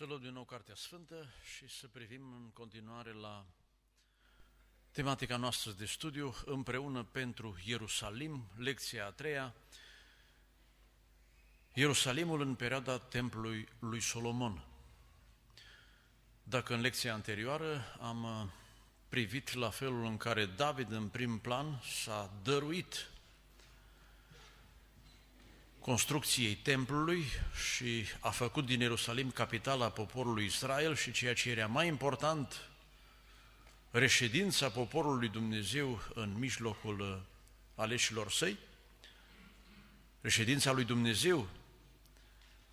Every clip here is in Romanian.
Să luăm din nou Cartea Sfântă și să privim în continuare la tematica noastră de studiu, împreună pentru Ierusalim, lecția a treia, Ierusalimul în perioada templului lui Solomon. Dacă în lecția anterioară am privit la felul în care David în prim plan s-a dăruit construcției templului și a făcut din Ierusalim capitala poporului Israel și ceea ce era mai important, reședința poporului Dumnezeu în mijlocul uh, aleșilor săi, reședința lui Dumnezeu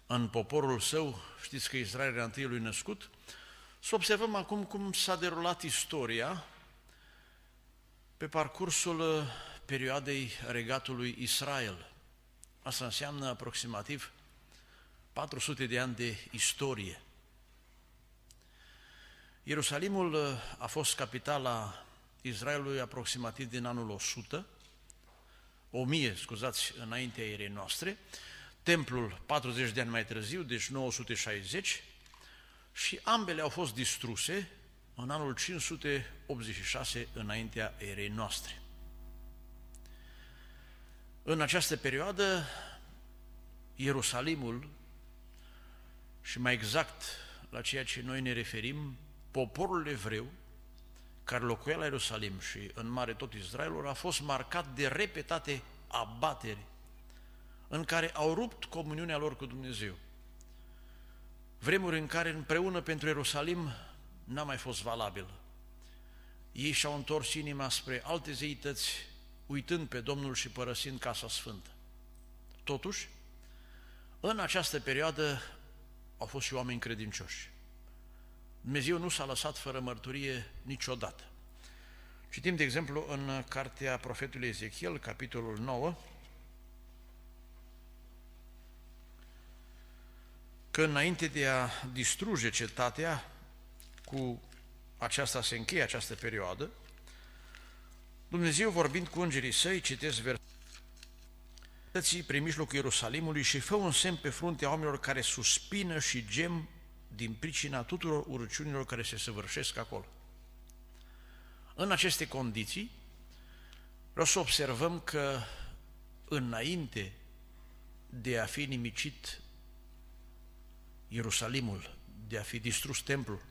în poporul său, știți că Israel era întâi lui născut, să observăm acum cum s-a derulat istoria pe parcursul uh, perioadei regatului Israel. Asta înseamnă aproximativ 400 de ani de istorie. Ierusalimul uh, a fost capitala Israelului aproximativ din anul 100, 1000, scuzați, înaintea erei noastre, templul 40 de ani mai târziu, deci 960, și ambele au fost distruse în anul 586 înaintea erei noastre. În această perioadă, Ierusalimul, și mai exact la ceea ce noi ne referim, poporul evreu, care locuia la Ierusalim și în mare tot Israelul, a fost marcat de repetate abateri în care au rupt comuniunea lor cu Dumnezeu. Vremuri în care împreună pentru Ierusalim n-a mai fost valabil. Ei și-au întors inima spre alte zeități uitând pe Domnul și părăsind Casa Sfântă. Totuși, în această perioadă au fost și oameni credincioși. Dumnezeu nu s-a lăsat fără mărturie niciodată. Citim, de exemplu, în cartea profetului Ezechiel, capitolul 9, că înainte de a distruge cetatea, cu aceasta se încheie această perioadă, Dumnezeu vorbind cu îngerii săi, citesc versetele prin mijlocul Ierusalimului și fă un semn pe fruntea oamenilor care suspină și gem din pricina tuturor urăciunilor care se săvârșesc acolo. În aceste condiții, vreau să observăm că înainte de a fi nimicit Ierusalimul, de a fi distrus templul,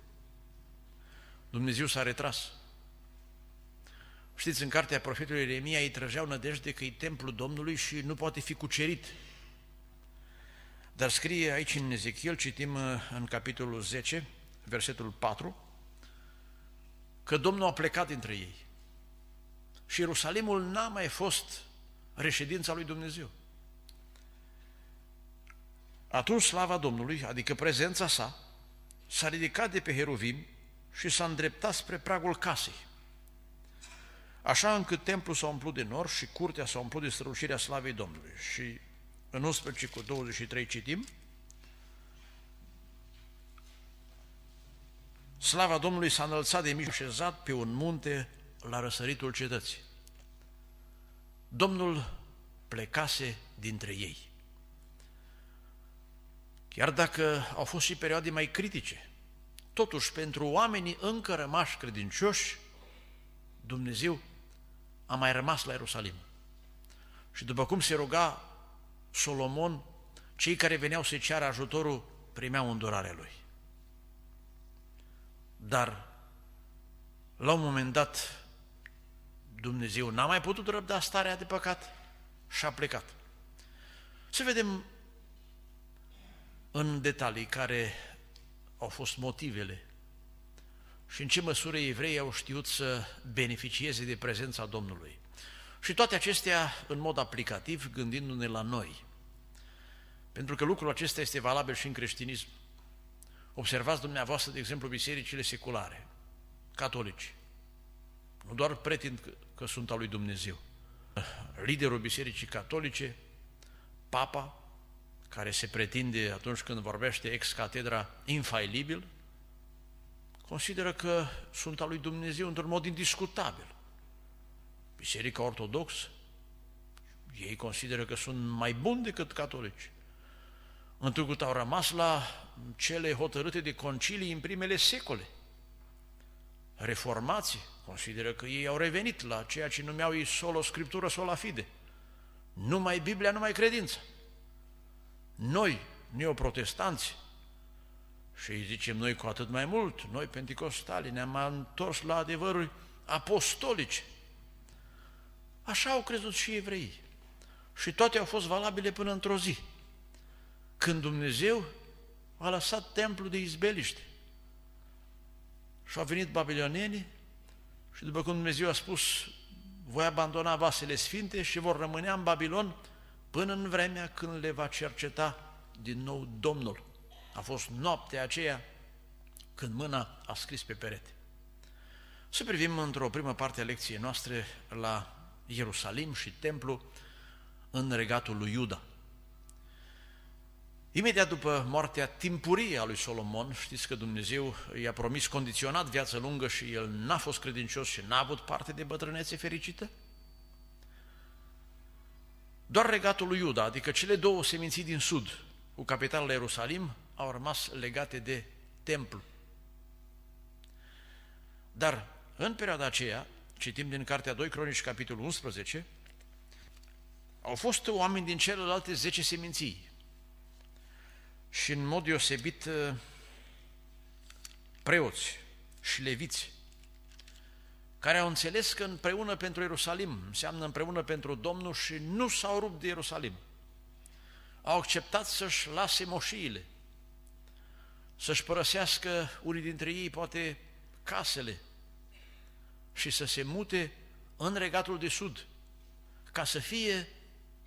Dumnezeu s-a retras. Știți, în cartea profetului Ieremia ei trăgeau nădejde că e templul Domnului și nu poate fi cucerit. Dar scrie aici în Ezechiel, citim uh, în capitolul 10, versetul 4, că Domnul a plecat dintre ei și Ierusalimul n-a mai fost reședința lui Dumnezeu. Atunci slava Domnului, adică prezența sa, s-a ridicat de pe Heruvim și s-a îndreptat spre pragul casei. Așa încât templul s-a umplut de nor și curtea s-a umplut de strălucirea slavei Domnului. Și în 11 cu 23 citim, Slava Domnului s-a înălțat de mici șezat pe un munte la răsăritul cetății. Domnul plecase dintre ei. Chiar dacă au fost și perioade mai critice, totuși pentru oamenii încă rămași credincioși, Dumnezeu a mai rămas la Ierusalim. Și după cum se ruga Solomon, cei care veneau să-i ceară ajutorul primeau îndurare lui. Dar, la un moment dat, Dumnezeu n-a mai putut răbda starea de păcat și a plecat. Să vedem în detalii care au fost motivele și în ce măsură evreii au știut să beneficieze de prezența Domnului. Și toate acestea în mod aplicativ, gândindu-ne la noi. Pentru că lucrul acesta este valabil și în creștinism. Observați dumneavoastră, de exemplu, bisericile seculare, catolici. Nu doar pretind că, că sunt al lui Dumnezeu. Liderul bisericii catolice, papa, care se pretinde atunci când vorbește ex-catedra infailibil, consideră că sunt al lui Dumnezeu într-un mod indiscutabil. Biserica Ortodoxă, ei consideră că sunt mai buni decât catolici. Întrucât au rămas la cele hotărâte de concilii în primele secole. Reformații consideră că ei au revenit la ceea ce numeau ei solo scriptură, sola fide. Numai Biblia, numai credință. Noi, neoprotestanți, și îi zicem noi cu atât mai mult, noi Pentecostali ne-am întors la adevăruri apostolice. Așa au crezut și evreii. Și toate au fost valabile până într-o zi, când Dumnezeu a lăsat templul de izbeliște. Și au venit babilonienii și după cum Dumnezeu a spus, voi abandona vasele sfinte și vor rămâne în Babilon până în vremea când le va cerceta din nou Domnul a fost noaptea aceea când mâna a scris pe perete. Să privim într-o primă parte a lecției noastre la Ierusalim și templu în regatul lui Iuda. Imediat după moartea timpurie a lui Solomon, știți că Dumnezeu i-a promis condiționat viață lungă și el n-a fost credincios și n-a avut parte de bătrânețe fericită? Doar regatul lui Iuda, adică cele două seminții din sud, cu capitala Ierusalim, au rămas legate de templu. Dar în perioada aceea, citim din Cartea 2 Cronici, capitolul 11, au fost oameni din celelalte 10 seminții. Și în mod deosebit uh, preoți și leviți, care au înțeles că împreună pentru Ierusalim înseamnă împreună pentru Domnul și nu s-au rupt de Ierusalim. Au acceptat să-și lase moșiile, să-și părăsească unii dintre ei poate casele și să se mute în regatul de sud, ca să fie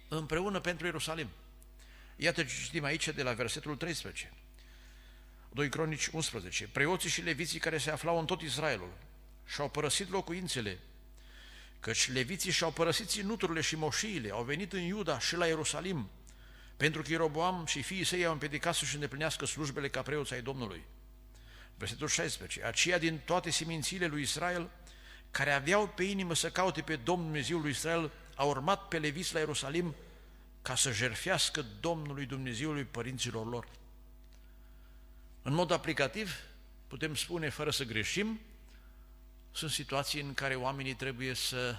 împreună pentru Ierusalim. Iată ce citim aici de la versetul 13. 2 Cronici 11. Preoții și leviții care se aflau în tot Israelul și-au părăsit locuințele, căci leviții și-au părăsit ținuturile și moșiile, au venit în Iuda și la Ierusalim pentru că Ieroboam și fiii săi au împiedicat să-și îndeplinească slujbele ca preoți ai Domnului. Versetul 16. Aceia din toate semințiile lui Israel, care aveau pe inimă să caute pe Domnul Dumnezeul lui Israel, au urmat pe Levis la Ierusalim ca să jerfească Domnului Dumnezeului părinților lor. În mod aplicativ, putem spune, fără să greșim, sunt situații în care oamenii trebuie să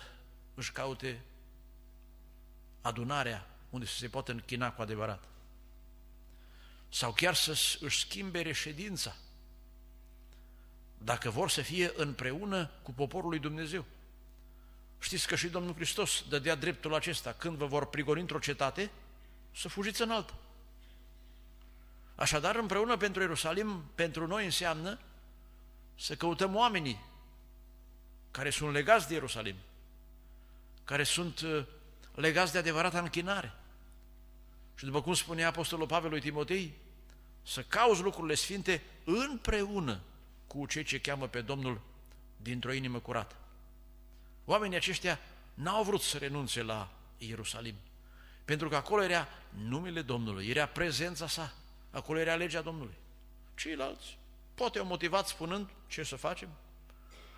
își caute adunarea unde să se poată închina cu adevărat. Sau chiar să își schimbe reședința, dacă vor să fie împreună cu poporul lui Dumnezeu. Știți că și Domnul Hristos dădea dreptul acesta, când vă vor prigoni într-o cetate, să fugiți în altă. Așadar, împreună pentru Ierusalim, pentru noi înseamnă să căutăm oamenii care sunt legați de Ierusalim, care sunt uh, legați de adevărata închinare, și după cum spunea Apostolul Pavel lui Timotei, să cauți lucrurile sfinte împreună cu cei ce cheamă pe Domnul dintr-o inimă curată. Oamenii aceștia n-au vrut să renunțe la Ierusalim, pentru că acolo era numele Domnului, era prezența sa, acolo era legea Domnului. Ceilalți poate au motivat spunând ce să facem,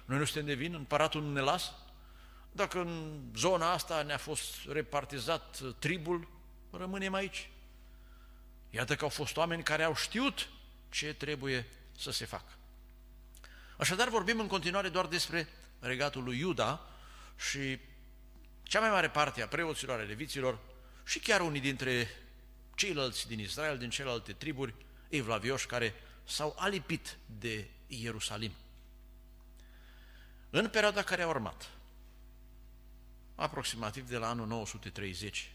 noi nu suntem de vin, împăratul nu ne lasă, dacă în zona asta ne-a fost repartizat tribul, rămânem aici. Iată că au fost oameni care au știut ce trebuie să se facă. Așadar, vorbim în continuare doar despre regatul lui Iuda și cea mai mare parte a preoților, a leviților și chiar unii dintre ceilalți din Israel, din celelalte triburi, evlavioși, care s-au alipit de Ierusalim. În perioada care a urmat, aproximativ de la anul 930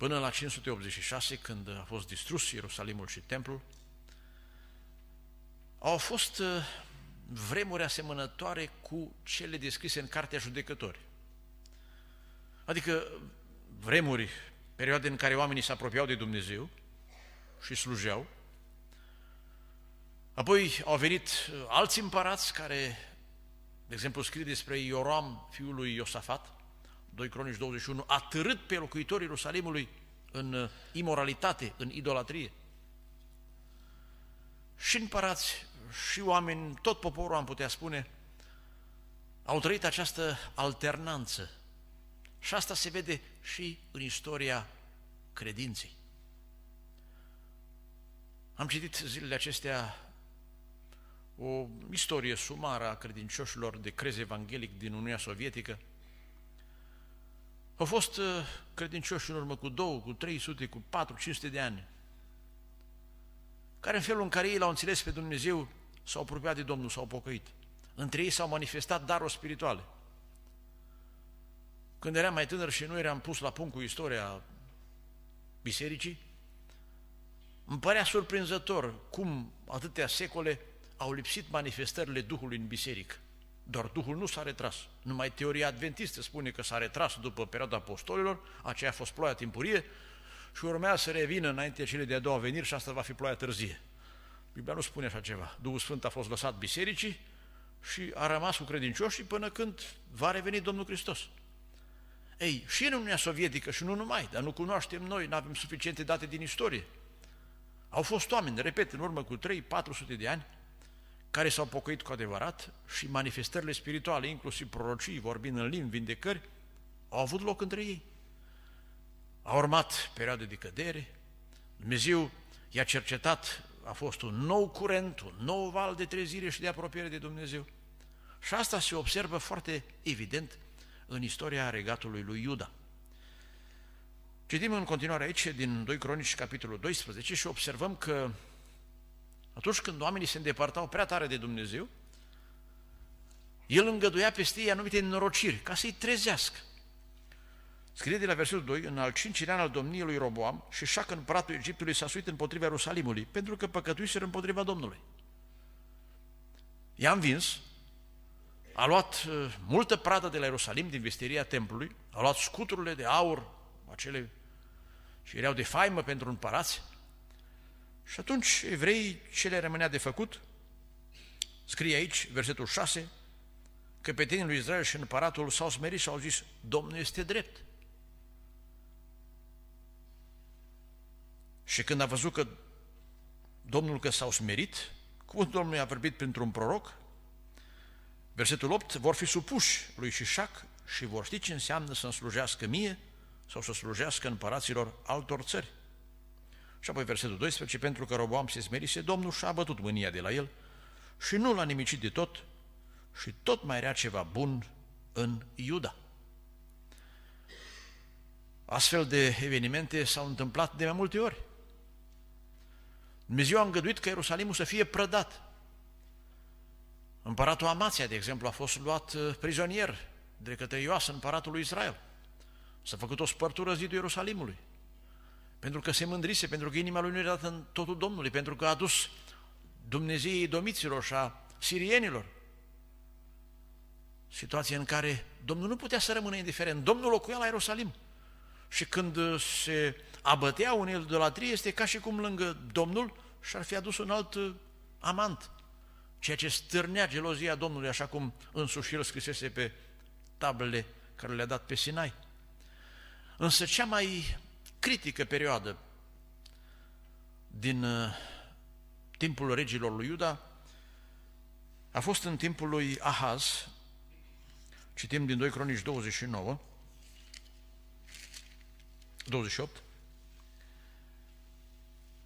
Până la 586, când a fost distrus Ierusalimul și templul, au fost uh, vremuri asemănătoare cu cele descrise în Cartea Judecători. Adică vremuri, perioade în care oamenii se apropiau de Dumnezeu și slujeau, apoi au venit uh, alți împărați care, de exemplu, scrie despre Ioram, fiul lui Iosafat, 2 Cronici 21, a târât pe locuitorii Ierusalimului în uh, imoralitate, în idolatrie. Și împărați, și oameni, tot poporul am putea spune, au trăit această alternanță. Și asta se vede și în istoria credinței. Am citit zilele acestea o istorie sumară a credincioșilor de crez evanghelic din Uniunea Sovietică, au fost uh, credincioși în urmă cu două, cu 300, cu 4, 500 de ani, care în felul în care ei l-au înțeles pe Dumnezeu, s-au apropiat de Domnul, s-au pocăit. Între ei s-au manifestat daruri spirituale. Când eram mai tânăr și nu eram pus la punct cu istoria bisericii, îmi părea surprinzător cum atâtea secole au lipsit manifestările Duhului în biserică. Doar Duhul nu s-a retras. Numai teoria adventistă spune că s-a retras după perioada apostolilor, aceea a fost ploaia timpurie, și urmea să revină înainte cele de-a doua veniri și asta va fi ploaia târzie. Biblia nu spune așa ceva. Duhul Sfânt a fost lăsat bisericii și a rămas cu credincioșii până când va reveni Domnul Hristos. Ei, și în Uniunea Sovietică și nu numai, dar nu cunoaștem noi, nu avem suficiente date din istorie. Au fost oameni, repet, în urmă cu 3-400 de ani, care s-au pocăit cu adevărat și manifestările spirituale, inclusiv prorocii, vorbind în limbi, vindecări, au avut loc între ei. A urmat perioade de cădere, Dumnezeu i-a cercetat, a fost un nou curent, un nou val de trezire și de apropiere de Dumnezeu. Și asta se observă foarte evident în istoria regatului lui Iuda. Citim în continuare aici din 2 Cronici, capitolul 12 și observăm că atunci când oamenii se îndepărtau prea tare de Dumnezeu, el îngăduia peste ei anumite norociri, ca să-i trezească. Scrie de la versetul 2, în al cincilea an al domniei lui Roboam și șac în pratul Egiptului s-a suit împotriva Ierusalimului, pentru că păcătuiseră împotriva Domnului. I-a învins, a luat uh, multă pradă de la Ierusalim, din vestiria templului, a luat scuturile de aur, acele și erau de faimă pentru împărați, și atunci evreii ce le rămânea de făcut? Scrie aici, versetul 6, căpetenii lui Israel și împăratul s-au smerit și au zis, Domnul este drept. Și când a văzut că Domnul că s-au smerit, cuvântul Domnului a vorbit printr-un proroc, versetul 8, vor fi supuși lui Șișac și vor ști ce înseamnă să-mi slujească mie sau să slujească împăraților altor țări. Și apoi versetul 12, pentru că Roboam se smerise, Domnul și-a bătut mânia de la el și nu l-a nimicit de tot și tot mai era ceva bun în Iuda. Astfel de evenimente s-au întâmplat de mai multe ori. Dumnezeu a îngăduit că Ierusalimul să fie prădat. Împăratul Amația, de exemplu, a fost luat uh, prizonier de către Ioas, împăratul lui Israel. S-a făcut o spărtură zidul Ierusalimului. Pentru că se mândrise, pentru că inima lui nu era dată în totul Domnului, pentru că a dus Dumnezeii domiților și a sirienilor. Situație în care Domnul nu putea să rămână indiferent. Domnul locuia la Ierusalim. Și când se abătea la idolatrie, este ca și cum lângă Domnul și-ar fi adus un alt uh, amant, ceea ce stârnea gelozia Domnului, așa cum însuși el scrisese pe tablele care le-a dat pe Sinai. Însă cea mai critică perioadă din uh, timpul regilor lui Iuda a fost în timpul lui Ahaz, citim din 2 Cronici 29, 28,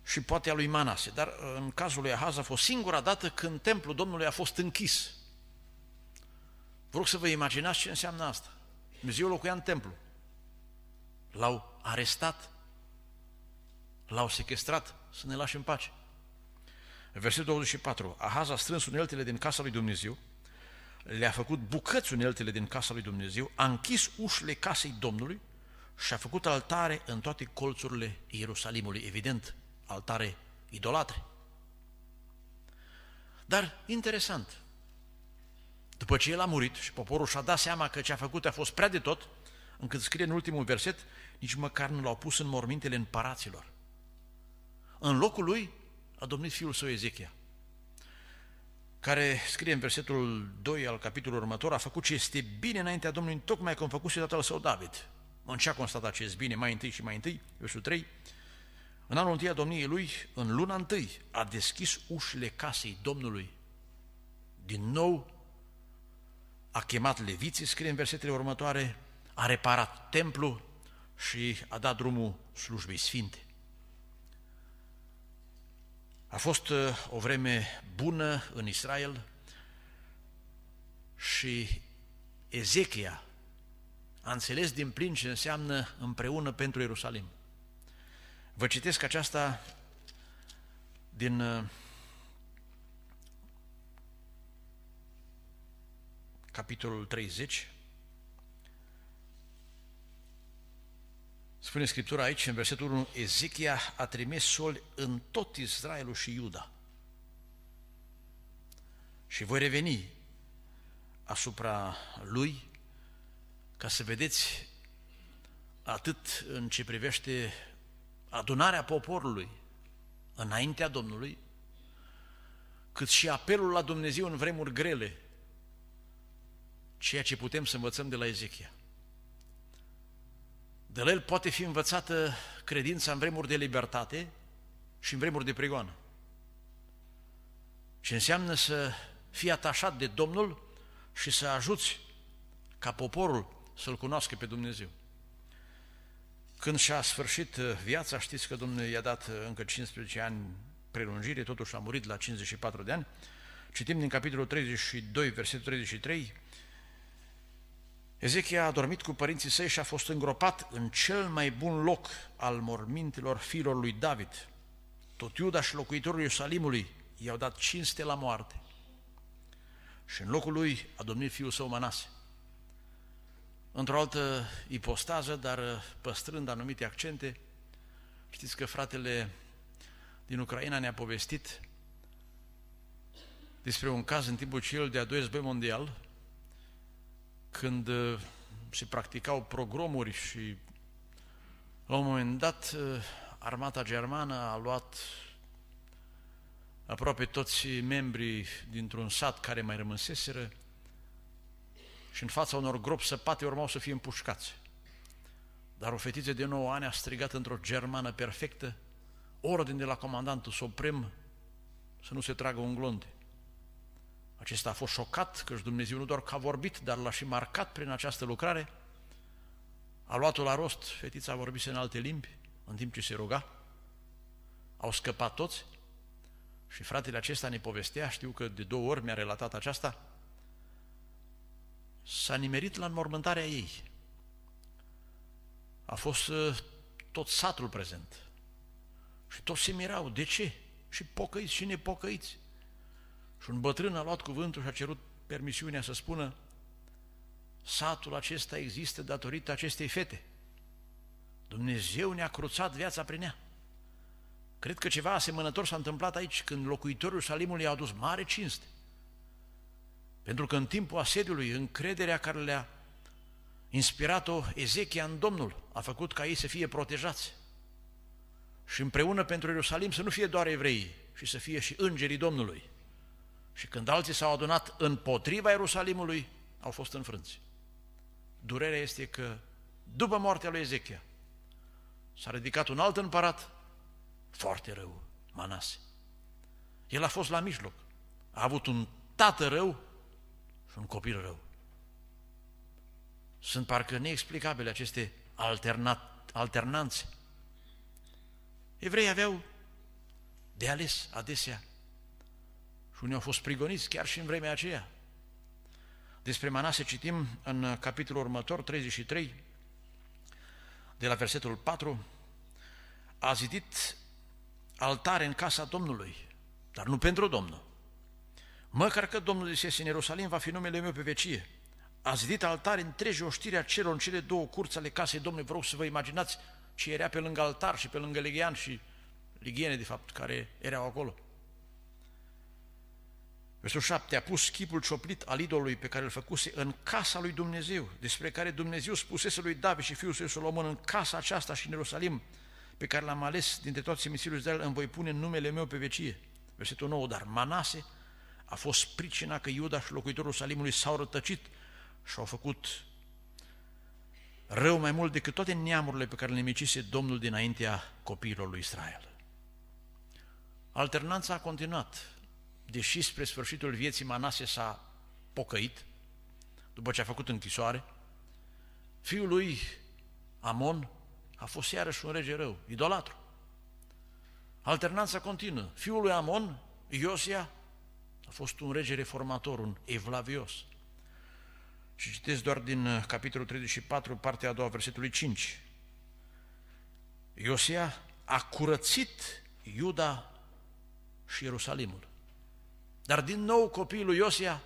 și poate a lui Manase, dar uh, în cazul lui Ahaz a fost singura dată când templul Domnului a fost închis. Vreau să vă imaginați ce înseamnă asta. Dumnezeu locuia în templu. L-au arestat, l-au sequestrat, să ne lași în pace. Versetul 24. Ahaz a strâns uneltele din casa lui Dumnezeu, le-a făcut bucăți uneltele din casa lui Dumnezeu, a închis ușile casei Domnului și a făcut altare în toate colțurile Ierusalimului, evident, altare idolatre. Dar, interesant, după ce el a murit și poporul și-a dat seama că ce a făcut a fost prea de tot, încât scrie în ultimul verset, nici măcar nu l-au pus în mormintele împăraților. În locul lui a domnit fiul său Ezechia, care scrie în versetul 2 al capitolului următor, a făcut ce este bine înaintea Domnului, tocmai cum făcuse tatăl său David. În ce a constatat acest bine? Mai întâi și mai întâi, versul 3, în anul întâi a domniei lui, în luna întâi, a deschis ușile casei Domnului. Din nou a chemat leviții, scrie în versetele următoare, a reparat templul, și a dat drumul slujbei sfinte. A fost uh, o vreme bună în Israel și Ezechia a înțeles din plin ce înseamnă împreună pentru Ierusalim. Vă citesc aceasta din uh, capitolul 30, Spune Scriptura aici, în versetul 1, Ezechia a trimis soli în tot Israelul și Iuda. Și voi reveni asupra lui ca să vedeți atât în ce privește adunarea poporului înaintea Domnului, cât și apelul la Dumnezeu în vremuri grele, ceea ce putem să învățăm de la Ezechia. De la el poate fi învățată credința în vremuri de libertate și în vremuri de prigoană. Ce înseamnă să fii atașat de Domnul și să ajuți ca poporul să-L cunoască pe Dumnezeu. Când și-a sfârșit uh, viața, știți că Domnul i-a dat uh, încă 15 ani prelungire, totuși a murit la 54 de ani, citim din capitolul 32, versetul 33, Ezechia a dormit cu părinții săi și a fost îngropat în cel mai bun loc al mormintelor fiilor lui David. Tot Iuda și locuitorii Ierusalimului i-au dat cinste la moarte. Și în locul lui a domnit fiul său Manase. Într-o altă ipostază, dar păstrând anumite accente, știți că fratele din Ucraina ne-a povestit despre un caz în timpul cel de-a doilea război mondial, când se uh, practicau progromuri și la un moment dat uh, armata germană a luat aproape toți membrii dintr-un sat care mai rămăseseră și în fața unor gropi săpate urmau să fie împușcați. Dar o fetiță de 9 ani a strigat într-o germană perfectă, ordine de la comandantul suprem să nu se tragă un glonte. Acesta a fost șocat, căci Dumnezeu nu doar că a vorbit, dar l-a și marcat prin această lucrare. A luat-o la rost, fetița vorbise în alte limbi, în timp ce se ruga. Au scăpat toți și fratele acesta ne povestea, știu că de două ori mi-a relatat aceasta, s-a nimerit la înmormântarea ei. A fost uh, tot satul prezent. Și toți se mirau. De ce? Și pocăiți și nepocăiți. Și un bătrân a luat cuvântul și a cerut permisiunea să spună satul acesta există datorită acestei fete. Dumnezeu ne-a cruțat viața prin ea. Cred că ceva asemănător s-a întâmplat aici, când locuitorul Salimului a adus mare cinste. Pentru că în timpul asediului, încrederea care le-a inspirat-o Ezechia în Domnul a făcut ca ei să fie protejați. Și împreună pentru Ierusalim să nu fie doar evrei, și să fie și îngerii Domnului. Și când alții s-au adunat împotriva Ierusalimului, au fost înfrânți. Durerea este că după moartea lui Ezechia s-a ridicat un alt împărat foarte rău, Manase. El a fost la mijloc. A avut un tată rău și un copil rău. Sunt parcă neexplicabile aceste alternat, alternanțe. Evrei aveau de ales adesea și unii au fost prigoniți chiar și în vremea aceea. Despre Manase citim în capitolul următor, 33, de la versetul 4. A zidit altare în casa Domnului, dar nu pentru Domnul. Măcar că Domnul zisese în Ierusalim, va fi numele meu pe vecie. A zidit altare întregi oștirea celor în cele două curți ale casei Domnului. Vreau să vă imaginați ce era pe lângă altar și pe lângă legian și Ligiene, de fapt, care erau acolo. Versul 7. A pus chipul cioplit al idolului pe care îl făcuse în casa lui Dumnezeu, despre care Dumnezeu spusese lui David și fiul său Solomon în casa aceasta și în Ierusalim, pe care l-am ales dintre toți semințiile Israel, îmi voi pune numele meu pe vecie. Versetul 9. Dar Manase a fost pricina că Iuda și locuitorul Salimului s-au rătăcit și au făcut rău mai mult decât toate neamurile pe care le micise Domnul dinaintea copiilor lui Israel. Alternanța a continuat deși spre sfârșitul vieții Manase s-a pocăit, după ce a făcut închisoare, fiul lui Amon a fost iarăși un rege rău, idolatru. Alternanța continuă. Fiul lui Amon, Iosia, a fost un rege reformator, un evlavios. Și citesc doar din uh, capitolul 34, partea a doua, versetului 5. Iosia a curățit Iuda și Ierusalimul. Dar din nou copiii lui Iosia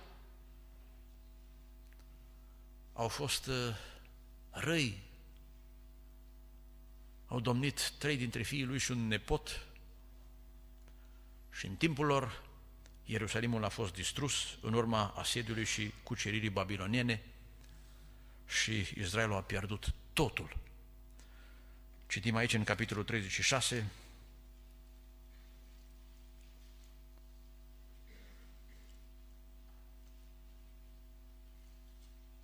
au fost uh, răi. Au domnit trei dintre fiii lui și un nepot și în timpul lor Ierusalimul a fost distrus în urma asediului și cuceririi babiloniene și Israelul a pierdut totul. Citim aici în capitolul 36,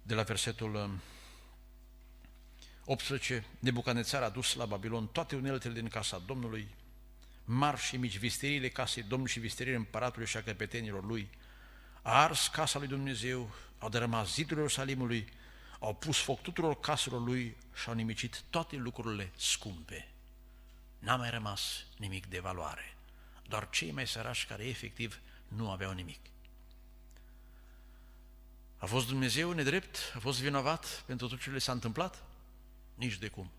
de la versetul 18, um, Nebucanețar a dus la Babilon toate uneltele din casa Domnului, mari și mici, visteriile casei Domnului și visteriile împăratului și a căpetenilor lui, a ars casa lui Dumnezeu, a dărâmat zidul salimului, au pus foc tuturor caselor lui și au nimicit toate lucrurile scumpe. N-a mai rămas nimic de valoare, doar cei mai sărași care efectiv nu aveau nimic. A fost Dumnezeu nedrept? A fost vinovat pentru tot ce le s-a întâmplat? Nici de cum.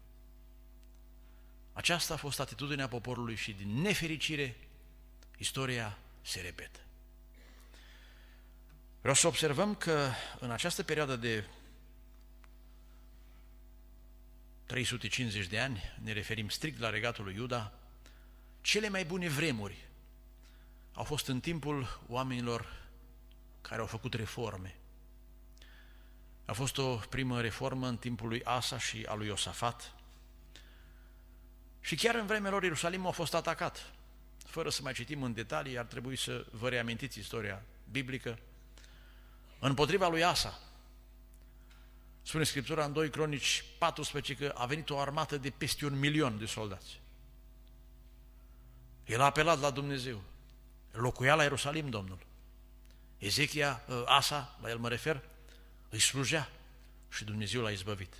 Aceasta a fost atitudinea poporului și din nefericire istoria se repetă. Vreau să observăm că în această perioadă de 350 de ani, ne referim strict la regatul lui Iuda, cele mai bune vremuri au fost în timpul oamenilor care au făcut reforme, a fost o primă reformă în timpul lui Asa și a lui Iosafat. Și chiar în vremea lor Ierusalimul a fost atacat. Fără să mai citim în detalii, ar trebui să vă reamintiți istoria biblică. Împotriva lui Asa, spune Scriptura în 2 Cronici 14 că a venit o armată de peste un milion de soldați. El a apelat la Dumnezeu. Locuia la Ierusalim Domnul. Ezechia, uh, Asa, la el mă refer, îi slujea și Dumnezeu l-a izbăvit.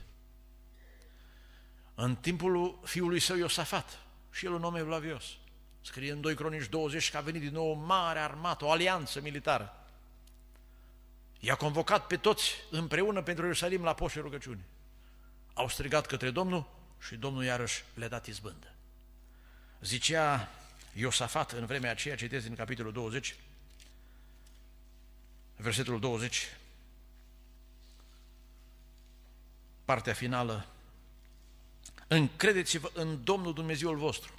În timpul fiului său Iosafat, și el un om evlavios, scrie în 2 Cronici 20 că a venit din nou o mare armată, o alianță militară. I-a convocat pe toți împreună pentru Ierusalim la poșe rugăciune. Au strigat către Domnul și Domnul iarăși le-a dat izbândă. Zicea Iosafat în vremea aceea, citesc din capitolul 20, versetul 20, partea finală, încredeți-vă în Domnul Dumnezeul vostru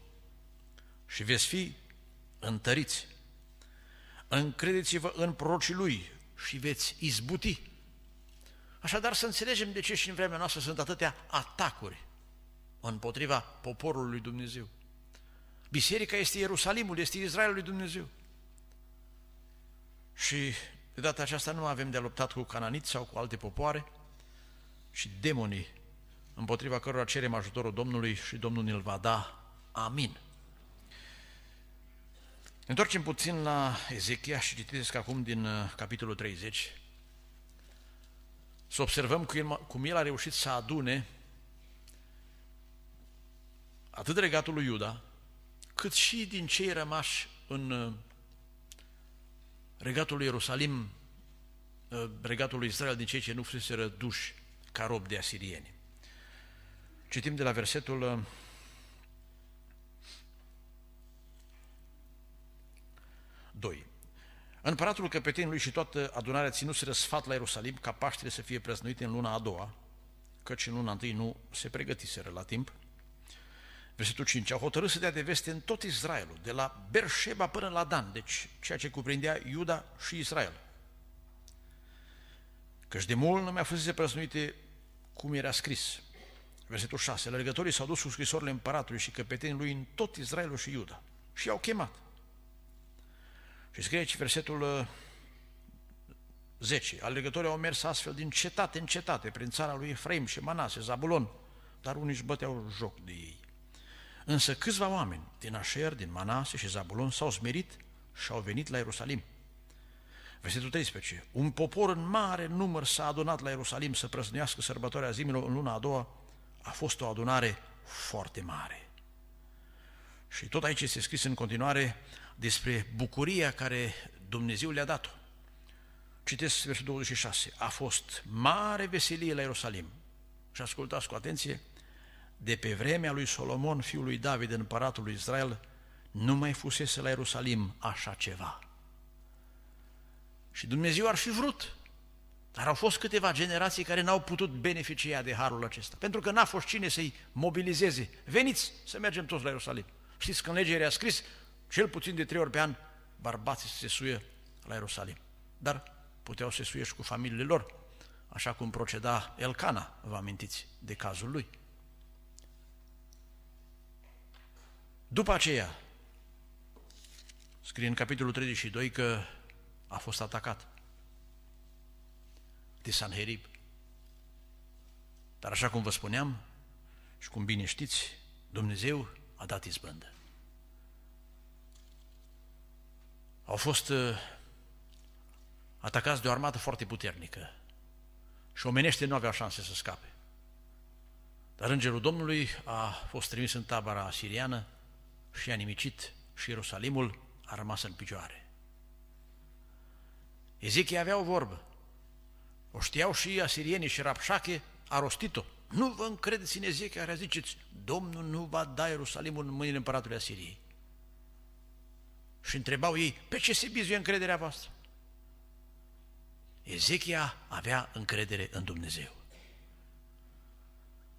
și veți fi întăriți. Încredeți-vă în prorocii Lui și veți izbuti. Așadar să înțelegem de ce și în vremea noastră sunt atâtea atacuri împotriva poporului lui Dumnezeu. Biserica este Ierusalimul, este Israelul lui Dumnezeu. Și de data aceasta nu avem de luptat cu cananiți sau cu alte popoare, și demonii împotriva cărora cerem ajutorul Domnului și Domnul ne-l va da. Amin. întoarcem puțin la Ezechia și citesc acum din uh, capitolul 30. Să observăm cum el, cum el a reușit să adune atât regatul lui Iuda, cât și din cei rămași în uh, regatul lui Ierusalim, uh, regatul lui Israel, din cei ce nu fuseseră duși ca rob de asirieni. Citim de la versetul 2. Uh, Împăratul căpetenului și toată adunarea ținuseră sfat la Ierusalim ca Paștele să fie prăznuite în luna a doua, căci în luna întâi nu se pregătiseră la timp. Versetul 5. Au hotărât să dea de veste în tot Israelul, de la Berșeba până la Dan, deci ceea ce cuprindea Iuda și Israel. Căci de mult nu mi-a fost prăznuite cum era scris. Versetul 6. Lărgătorii s-au dus cu scrisorile împăratului și căpetenii lui în tot Israelul și Iuda și i-au chemat. Și scrie aici versetul 10. Uh, Alergătorii au mers astfel din cetate în cetate, prin țara lui Efraim și Manase, Zabulon, dar unii își băteau joc de ei. Însă câțiva oameni din Așer, din Manase și Zabulon s-au smerit și au venit la Ierusalim. Versetul 13. Un popor în mare număr s-a adunat la Ierusalim să prăznească sărbătoarea zimilor în luna a doua. A fost o adunare foarte mare. Și tot aici este scris în continuare despre bucuria care Dumnezeu le-a dat-o. Citesc versetul 26. A fost mare veselie la Ierusalim. Și ascultați cu atenție. De pe vremea lui Solomon, fiul lui David, împăratul lui Israel, nu mai fusese la Ierusalim așa ceva. Și Dumnezeu ar fi vrut. Dar au fost câteva generații care n-au putut beneficia de harul acesta. Pentru că n-a fost cine să-i mobilizeze. Veniți să mergem toți la Ierusalim. Știți că în lege era scris cel puțin de trei ori pe an bărbații se suie la Ierusalim. Dar puteau să suie și cu familiile lor, așa cum proceda Elcana, vă amintiți de cazul lui. După aceea, scrie în capitolul 32 că a fost atacat de Sanherib. Dar așa cum vă spuneam și cum bine știți, Dumnezeu a dat izbândă. Au fost uh, atacați de o armată foarte puternică și omenește nu aveau șanse să scape. Dar îngerul Domnului a fost trimis în tabăra siriană și a nimicit și Ierusalimul a rămas în picioare. Ezechie avea o vorbă. O știau și asirienii și rapșache, a rostit-o. Nu vă încredeți în Ezechia care ziceți, Domnul nu va da Ierusalimul în mâinile împăratului Asiriei. Și întrebau ei, pe ce se bizuie încrederea voastră? Ezechia avea încredere în Dumnezeu.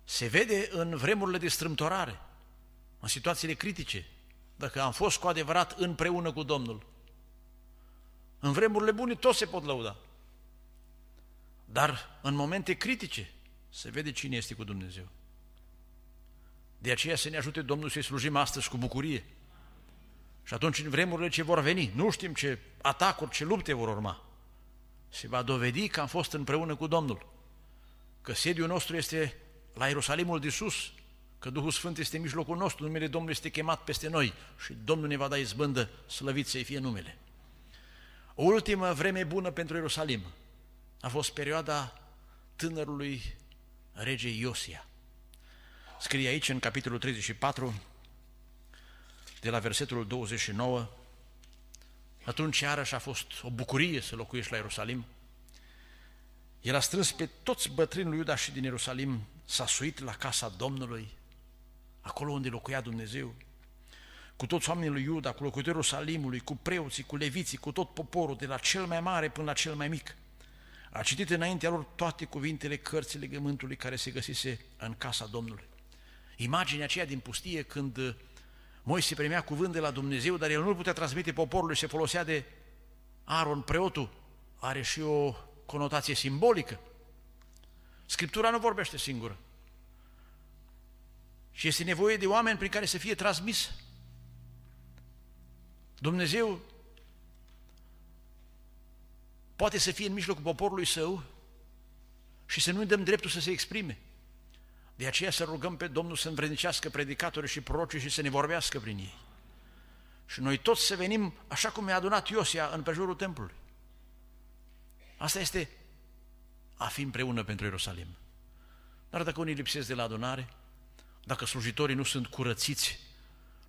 Se vede în vremurile de strâmtorare, în situațiile critice, dacă am fost cu adevărat împreună cu Domnul, în vremurile bune toți se pot lăuda. Dar în momente critice se vede cine este cu Dumnezeu. De aceea să ne ajute Domnul să-i slujim astăzi cu bucurie. Și atunci în vremurile ce vor veni, nu știm ce atacuri, ce lupte vor urma, se va dovedi că am fost împreună cu Domnul, că sediul nostru este la Ierusalimul de sus, că Duhul Sfânt este în mijlocul nostru, numele Domnului este chemat peste noi și Domnul ne va da izbândă, slăvit să-i fie numele. O ultimă vreme bună pentru Ierusalim a fost perioada tânărului rege Iosia. Scrie aici în capitolul 34, de la versetul 29, atunci iarăși a fost o bucurie să locuiești la Ierusalim. El a strâns pe toți bătrânii lui Iuda și din Ierusalim, s-a suit la casa Domnului, acolo unde locuia Dumnezeu, cu toți oamenii lui Iuda, cu locuitorul Salimului, cu preoții, cu leviții, cu tot poporul, de la cel mai mare până la cel mai mic. A citit înaintea lor toate cuvintele cărții legământului care se găsise în casa Domnului. Imaginea aceea din pustie când uh, Moise primea cuvânt de la Dumnezeu, dar el nu-l putea transmite poporului, se folosea de Aron, preotul, are și o conotație simbolică. Scriptura nu vorbește singură. Și este nevoie de oameni prin care să fie transmis Dumnezeu poate să fie în mijlocul poporului său și să nu-i dăm dreptul să se exprime. De aceea să rugăm pe Domnul să învrednicească predicatorii și prorocii și să ne vorbească prin ei. Și noi toți să venim așa cum i-a adunat Iosia în prejurul templului. Asta este a fi împreună pentru Ierusalim. Dar dacă unii lipsesc de la adunare, dacă slujitorii nu sunt curățiți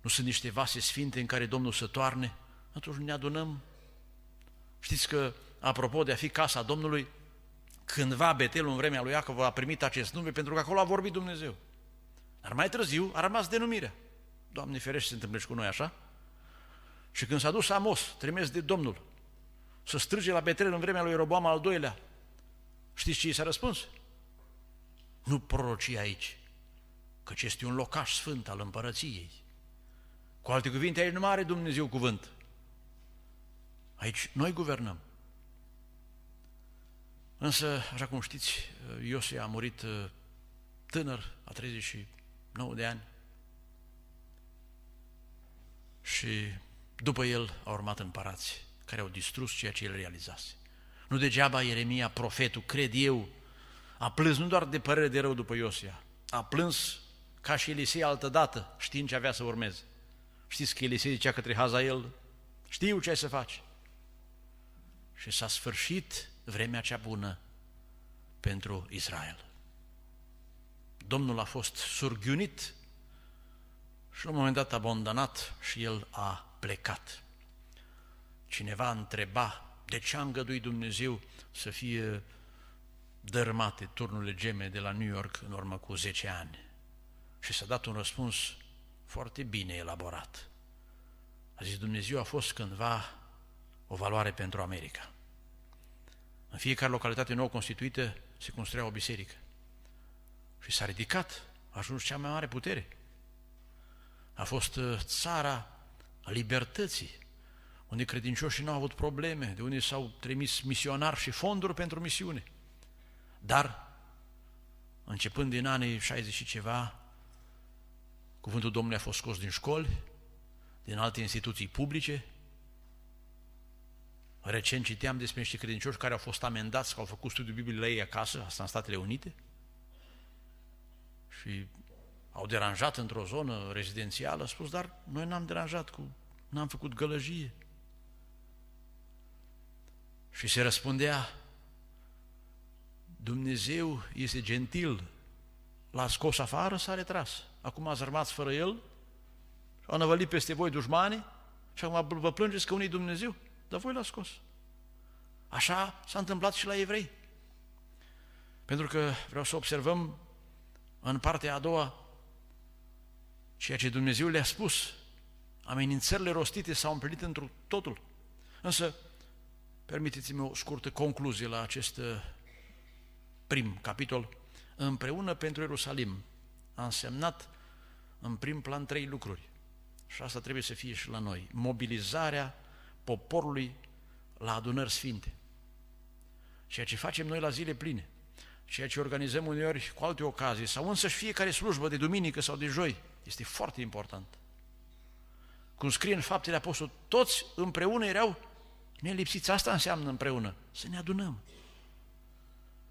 nu sunt niște vase sfinte în care Domnul să toarne, atunci ne adunăm. Știți că, apropo de a fi casa Domnului, cândva Betel în vremea lui Iacov a primit acest nume pentru că acolo a vorbit Dumnezeu. Dar mai târziu a rămas denumirea. Doamne ferește, se întâmplă și cu noi așa? Și când s-a dus Amos, trimis de Domnul, să strige la Betel în vremea lui Roboam al doilea, știți ce i s-a răspuns? Nu proroci aici, căci este un locaș sfânt al împărăției. Cu alte cuvinte, aici nu mai are Dumnezeu cuvânt. Aici noi guvernăm. Însă, așa cum știți, Iosie a murit uh, tânăr, a 39 de ani, și după el a urmat parați, care au distrus ceea ce el realizase. Nu degeaba Ieremia, profetul, cred eu, a plâns nu doar de părere de rău după Iosia, a plâns ca și Elisei altădată, știind ce avea să urmeze. Știți că Elisei zicea către Hazael, știu ce ai să faci. Și s-a sfârșit vremea cea bună pentru Israel. Domnul a fost surghiunit și la un moment dat abandonat și el a plecat. Cineva întreba de ce a îngăduit Dumnezeu să fie dărmate turnurile geme de la New York în urmă cu 10 ani. Și s-a dat un răspuns foarte bine elaborat. A zis, Dumnezeu a fost cândva o valoare pentru America. În fiecare localitate nou constituită se construia o biserică. Și s-a ridicat, a ajuns cea mai mare putere. A fost uh, țara a libertății, unde credincioșii nu au avut probleme, de unde s-au trimis misionari și fonduri pentru misiune. Dar, începând din anii 60 și ceva, Cuvântul Domnului a fost scos din școli, din alte instituții publice. Recent citeam despre niște credincioși care au fost amendați că au făcut studiul Bibliei la ei acasă, asta în Statele Unite, și au deranjat într-o zonă rezidențială, A spus, dar noi n-am deranjat, cu, n-am făcut gălăgie. Și se răspundea, Dumnezeu este gentil, l-a scos afară, s-a retras acum ați rămas fără El, au năvălit peste voi dușmani, și acum vă plângeți că unii Dumnezeu, dar voi l-ați scos. Așa s-a întâmplat și la evrei. Pentru că vreau să observăm în partea a doua ceea ce Dumnezeu le-a spus. Amenințările rostite s-au împlinit într totul. Însă, permiteți-mi o scurtă concluzie la acest uh, prim capitol. Împreună pentru Ierusalim, a însemnat în prim plan trei lucruri. Și asta trebuie să fie și la noi. Mobilizarea poporului la adunări sfinte. Ceea ce facem noi la zile pline, ceea ce organizăm uneori cu alte ocazii, sau însă și fiecare slujbă de duminică sau de joi, este foarte important. Cum scrie în faptele apostol, toți împreună erau nelipsiți. Asta înseamnă împreună, să ne adunăm.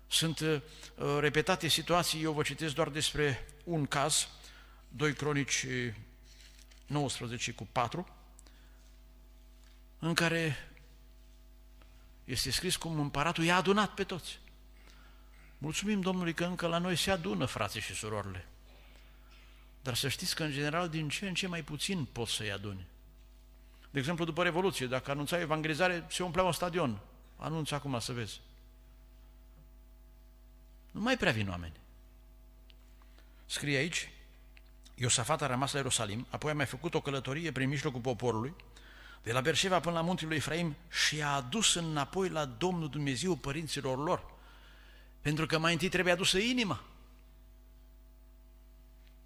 Sunt uh, repetate situații, eu vă citesc doar despre un caz, 2 Cronici 19 cu 4, în care este scris cum împăratul i-a adunat pe toți. Mulțumim Domnului că încă la noi se adună frații și surorile. Dar să știți că, în general, din ce în ce mai puțin pot să-i adune. De exemplu, după Revoluție, dacă anunța evanghelizare, se umplea un stadion. Anunț acum să vezi. Nu mai prea vin oameni. Scrie aici, Iosafat a rămas la Ierusalim, apoi a mai făcut o călătorie prin mijlocul poporului, de la Berșeva până la muntele lui Efraim și a adus înapoi la Domnul Dumnezeu părinților lor, pentru că mai întâi trebuie adusă inima.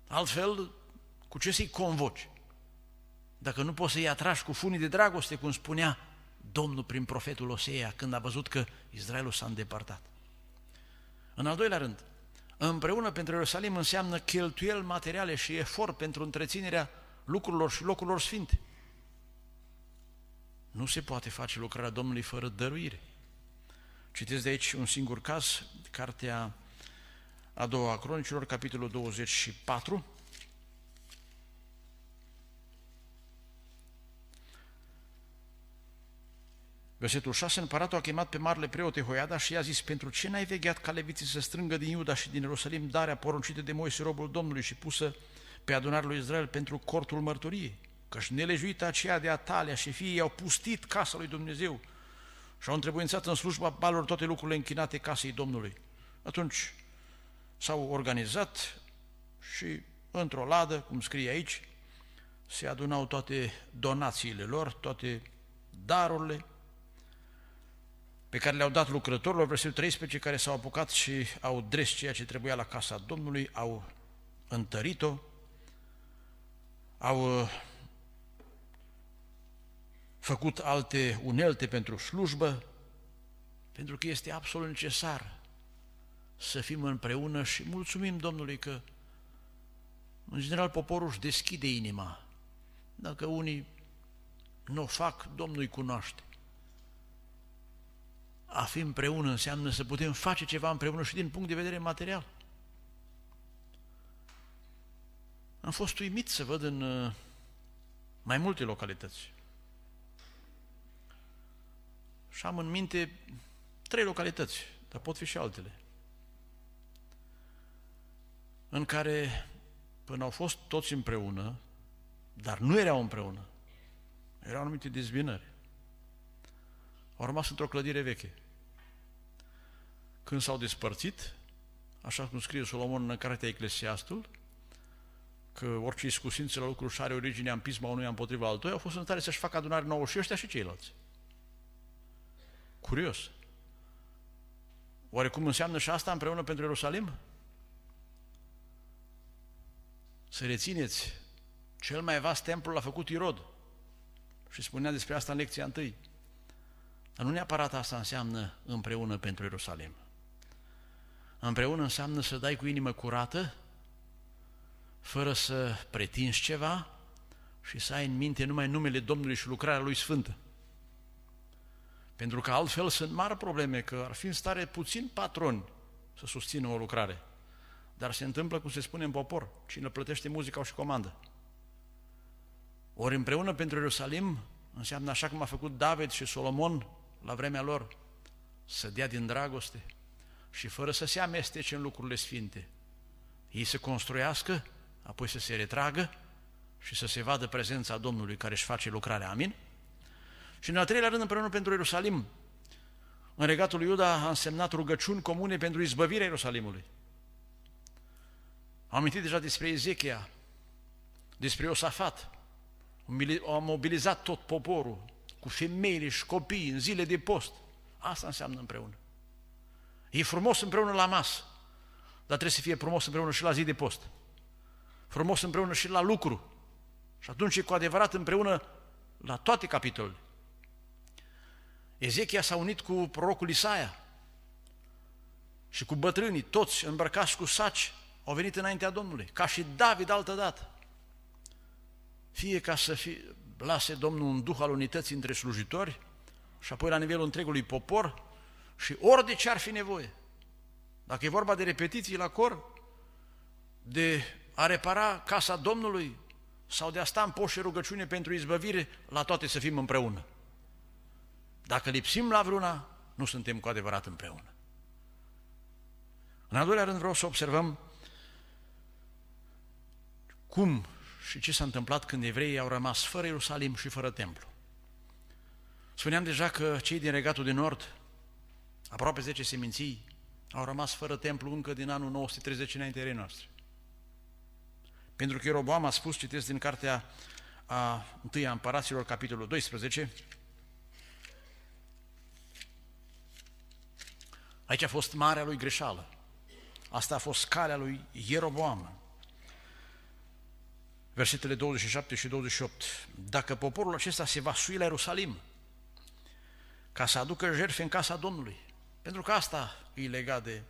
Altfel, cu ce să-i convoci? Dacă nu poți să-i atragi cu funii de dragoste, cum spunea Domnul prin profetul Osea, când a văzut că Israelul s-a îndepărtat. În al doilea rând, Împreună pentru Ierusalim înseamnă cheltuiel materiale și efort pentru întreținerea lucrurilor și locurilor sfinte. Nu se poate face lucrarea Domnului fără dăruire. Citesc de aici un singur caz, cartea a doua a cronicilor, capitolul 24, Versetul 6, împăratul a chemat pe marele preot Jehoiada și i-a zis, pentru ce n-ai vegheat ca leviții să strângă din Iuda și din Ierusalim darea poruncită de Moise, robul Domnului și pusă pe adunarea lui Israel pentru cortul mărturiei? Căci nelejuita aceea de Atalia și fiii i-au pustit casa lui Dumnezeu și au întrebuințat în slujba balor toate lucrurile închinate casei Domnului. Atunci s-au organizat și într-o ladă, cum scrie aici, se adunau toate donațiile lor, toate darurile, pe care le-au dat lucrătorilor, versetul 13, care s-au apucat și au dres ceea ce trebuia la casa Domnului, au întărit-o, au uh, făcut alte unelte pentru slujbă, pentru că este absolut necesar să fim împreună și mulțumim Domnului că, în general, poporul își deschide inima. Dacă unii nu o fac, Domnul îi cunoaște a fi împreună înseamnă să putem face ceva împreună și din punct de vedere material. Am fost uimit să văd în uh, mai multe localități. Și am în minte trei localități, dar pot fi și altele, în care până au fost toți împreună, dar nu erau împreună, erau anumite dezbinări. Au rămas într-o clădire veche. Când s-au despărțit, așa cum scrie Solomon în cartea Eclesiastul, că orice iscusință la lucru și are originea în pisma unuia împotriva altuia, au fost în stare să-și facă adunare nouă și ăștia și ceilalți. Curios. Oare cum înseamnă și asta împreună pentru Ierusalim? Să rețineți, cel mai vast templu l-a făcut Irod. Și spunea despre asta în lecția întâi. Dar nu neapărat asta înseamnă împreună pentru Ierusalim. Împreună înseamnă să dai cu inimă curată, fără să pretinzi ceva și să ai în minte numai numele Domnului și lucrarea Lui Sfântă. Pentru că altfel sunt mari probleme, că ar fi în stare puțin patroni să susțină o lucrare. Dar se întâmplă, cum se spune în popor, cine plătește muzica și comandă. Ori împreună pentru Ierusalim înseamnă așa cum a făcut David și Solomon la vremea lor, să dea din dragoste, și fără să se amestece în lucrurile sfinte. Ei să construiască, apoi să se retragă și să se vadă prezența Domnului care își face lucrarea. Amin? Și în al treilea rând, împreună pentru Ierusalim, în regatul Iuda a însemnat rugăciuni comune pentru izbăvirea Ierusalimului. Am amintit deja despre Ezechia, despre Iosafat. A mobilizat tot poporul, cu femeile și copiii, în zile de post. Asta înseamnă împreună. E frumos împreună la masă, dar trebuie să fie frumos împreună și la zi de post. Frumos împreună și la lucru. Și atunci e cu adevărat împreună la toate capitolele. Ezechia s-a unit cu prorocul Isaia și cu bătrânii, toți îmbrăcați cu saci, au venit înaintea Domnului, ca și David altă dată. Fie ca să fie, lase Domnul un duh al unității între slujitori și apoi la nivelul întregului popor, și ori de ce ar fi nevoie. Dacă e vorba de repetiții la cor, de a repara casa Domnului sau de a sta în poșe rugăciune pentru izbăvire, la toate să fim împreună. Dacă lipsim la vreuna, nu suntem cu adevărat împreună. În al doilea rând vreau să observăm cum și ce s-a întâmplat când evreii au rămas fără Ierusalim și fără templu. Spuneam deja că cei din regatul din nord aproape 10 seminții au rămas fără templu încă din anul 930 înaintea noastre. Pentru că Ieroboam a spus, citesc din cartea a 1 a împăraților, capitolul 12, aici a fost marea lui greșeală. Asta a fost calea lui Ieroboam. Versetele 27 și 28. Dacă poporul acesta se va sui la Ierusalim ca să aducă jertfe în casa Domnului, pentru că asta îi lega de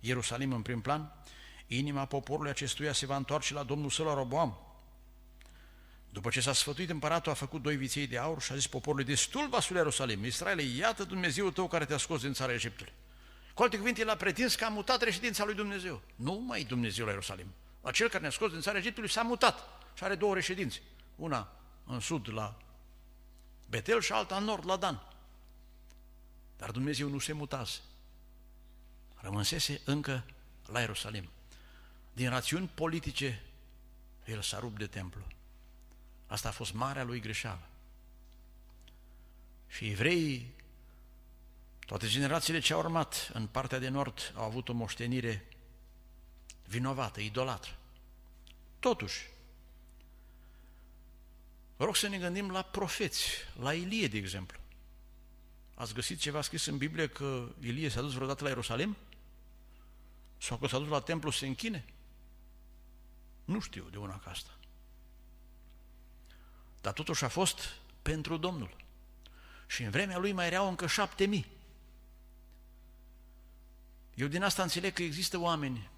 Ierusalim în prim plan, inima poporului acestuia se va întoarce la Domnul său, la Roboam. După ce s-a sfătuit împăratul, a făcut doi viței de aur și a zis poporului, destul vasul Ierusalim, Israele, iată Dumnezeu tău care te-a scos din țara Egiptului. Cu alte cuvinte, el a pretins că a mutat reședința lui Dumnezeu. Nu mai Dumnezeu la Ierusalim. Acel care ne-a scos din țara Egiptului s-a mutat și are două reședințe. Una în sud la Betel și alta în nord la Dan. Dar Dumnezeu nu se mutase. Rămânsese încă la Ierusalim. Din rațiuni politice, el s-a rupt de templu. Asta a fost marea lui greșeală. Și evreii, toate generațiile ce au urmat în partea de nord, au avut o moștenire vinovată, idolatră. Totuși, rog să ne gândim la profeți, la Ilie, de exemplu. Ați găsit ceva scris în Biblie că Ilie s-a dus vreodată la Ierusalim? Sau că s-a dus la templu să se închine? Nu știu de una ca asta. Dar totuși a fost pentru Domnul. Și în vremea lui mai erau încă șapte mii. Eu din asta înțeleg că există oameni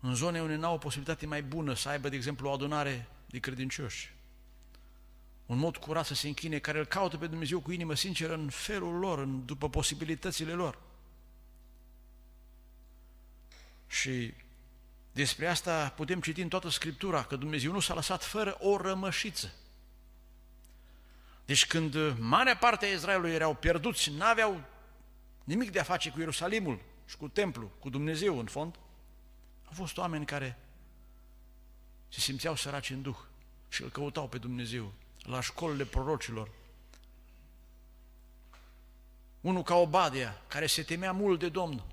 în zone unde n-au o posibilitate mai bună să aibă, de exemplu, o adunare de credincioși un mod curat să se închine, care îl caută pe Dumnezeu cu inimă sinceră în felul lor, în, după posibilitățile lor. Și despre asta putem citi în toată Scriptura, că Dumnezeu nu s-a lăsat fără o rămășiță. Deci când marea parte a Israelului erau pierduți, n-aveau nimic de a face cu Ierusalimul și cu templu, cu Dumnezeu în fond, au fost oameni care se simțeau săraci în duh și îl căutau pe Dumnezeu la școlile prorocilor. Unul ca Obadia, care se temea mult de Domnul,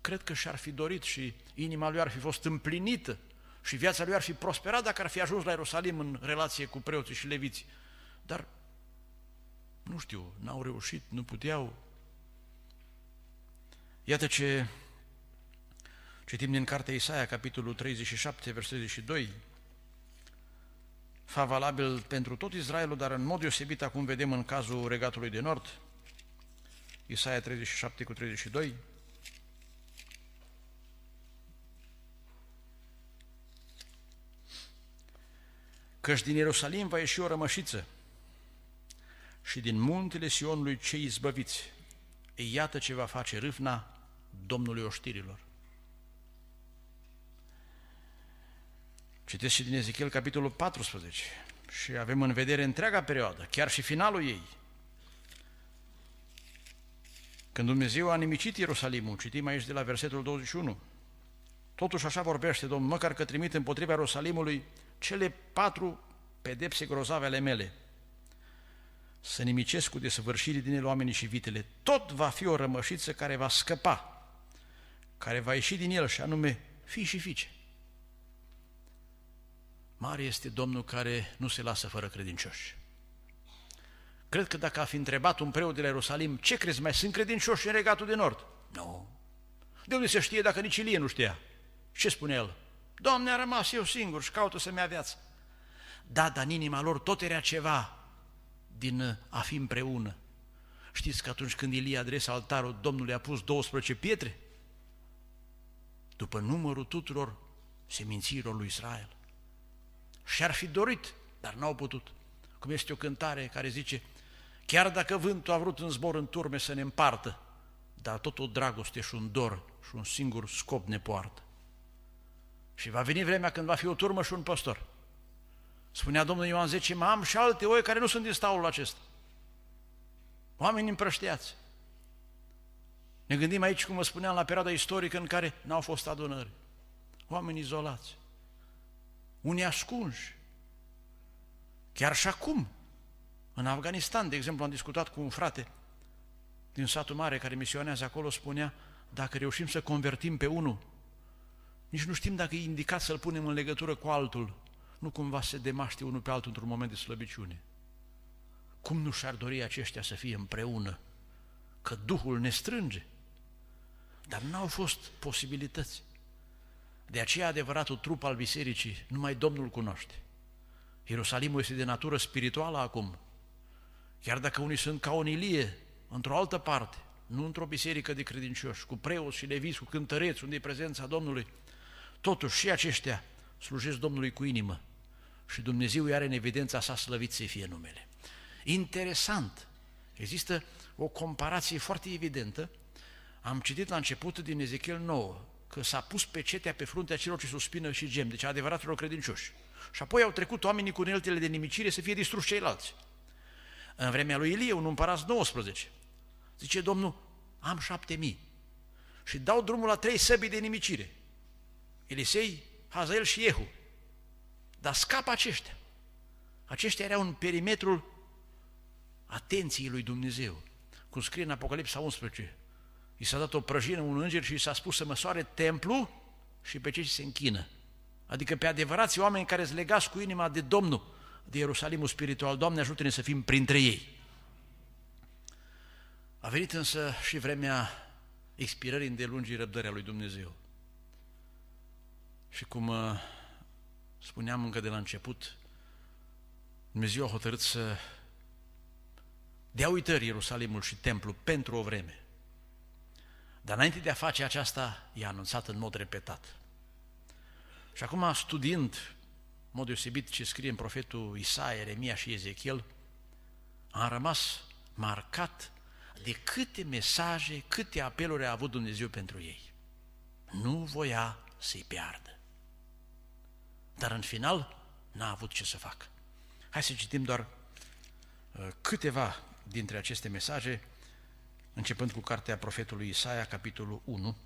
cred că și-ar fi dorit și inima lui ar fi fost împlinită și viața lui ar fi prosperat dacă ar fi ajuns la Ierusalim în relație cu preoții și leviți. Dar, nu știu, n-au reușit, nu puteau. Iată ce citim din cartea Isaia, capitolul 37, versetul 32, valabil pentru tot Israelul, dar în mod deosebit acum vedem în cazul regatului de nord, Isaia 37 cu 32, căci din Ierusalim va ieși o rămășiță și din muntele Sionului cei izbăviți. Iată ce va face râfna Domnului oștirilor. Citesc și din Ezechiel, capitolul 14, și avem în vedere întreaga perioadă, chiar și finalul ei. Când Dumnezeu a nimicit Ierusalimul, citim aici de la versetul 21, totuși așa vorbește Domnul, măcar că trimit împotriva Ierusalimului cele patru pedepse grozave ale mele, să nimicesc cu desăvârșirii din el oamenii și vitele, tot va fi o rămășiță care va scăpa, care va ieși din el și anume fi și fiice. Mare este Domnul care nu se lasă fără credincioși. Cred că dacă a fi întrebat un preot de la Ierusalim, ce crezi mai sunt credincioși în regatul de nord? Nu. De unde se știe dacă nici Ilie nu știa? Ce spune el? Doamne, a rămas eu singur și caută să-mi ia Da, dar în inima lor tot era ceva din uh, a fi împreună. Știți că atunci când Ilie adresa altarul, Domnul le a pus 12 pietre? După numărul tuturor semințiilor lui Israel și-ar fi dorit, dar n-au putut. Cum este o cântare care zice, chiar dacă vântul a vrut în zbor în turme să ne împartă, dar tot o dragoste și un dor și un singur scop ne poartă. Și va veni vremea când va fi o turmă și un păstor. Spunea Domnul Ioan 10, mă am și alte oi care nu sunt din staul acesta. Oameni împrășteați. Ne gândim aici, cum vă spuneam, la perioada istorică în care n-au fost adunări. Oameni izolați unii ascunși. Chiar și acum, în Afganistan, de exemplu, am discutat cu un frate din satul mare care misionează acolo, spunea, dacă reușim să convertim pe unul, nici nu știm dacă e indicat să-l punem în legătură cu altul, nu cumva se demaște unul pe altul într-un moment de slăbiciune. Cum nu și-ar dori aceștia să fie împreună? Că Duhul ne strânge. Dar n-au fost posibilități. De aceea adevăratul trup al bisericii numai Domnul cunoaște. Ierusalimul este de natură spirituală acum. Chiar dacă unii sunt ca o nilie, într-o altă parte, nu într-o biserică de credincioși, cu preoți și leviți, cu cântăreți, unde e prezența Domnului, totuși și aceștia slujesc Domnului cu inimă și Dumnezeu i-are în evidența sa slăvit să fie numele. Interesant, există o comparație foarte evidentă. Am citit la început din Ezechiel 9, că s-a pus pecetea pe fruntea celor ce suspină și gem, deci adevăraților credincioși. Și apoi au trecut oamenii cu uneltele de nimicire să fie distruși ceilalți. În vremea lui Ilie, un împărat 19, zice Domnul, am șapte mii și dau drumul la trei săbii de nimicire. Elisei, Hazael și Jehu. Dar scapă aceștia. Aceștia erau în perimetrul atenției lui Dumnezeu. Cum scrie în Apocalipsa 11, i s-a dat o prăjină un înger și i s-a spus să măsoare templu și pe cei ce se închină. Adică pe adevărați oameni care îți legați cu inima de Domnul, de Ierusalimul spiritual. Doamne, ajută-ne să fim printre ei. A venit însă și vremea expirării îndelungii răbdării lui Dumnezeu. Și cum uh, spuneam încă de la început, Dumnezeu a hotărât să dea uitări Ierusalimul și templu pentru o vreme. Dar înainte de a face aceasta, i-a anunțat în mod repetat. Și acum, studiind, în mod deosebit ce scrie în profetul Isaia, Eremia și Ezechiel, am rămas marcat de câte mesaje, câte apeluri a avut Dumnezeu pentru ei. Nu voia să-i piardă. Dar în final n-a avut ce să facă. Hai să citim doar uh, câteva dintre aceste mesaje începând cu cartea profetului Isaia, capitolul 1.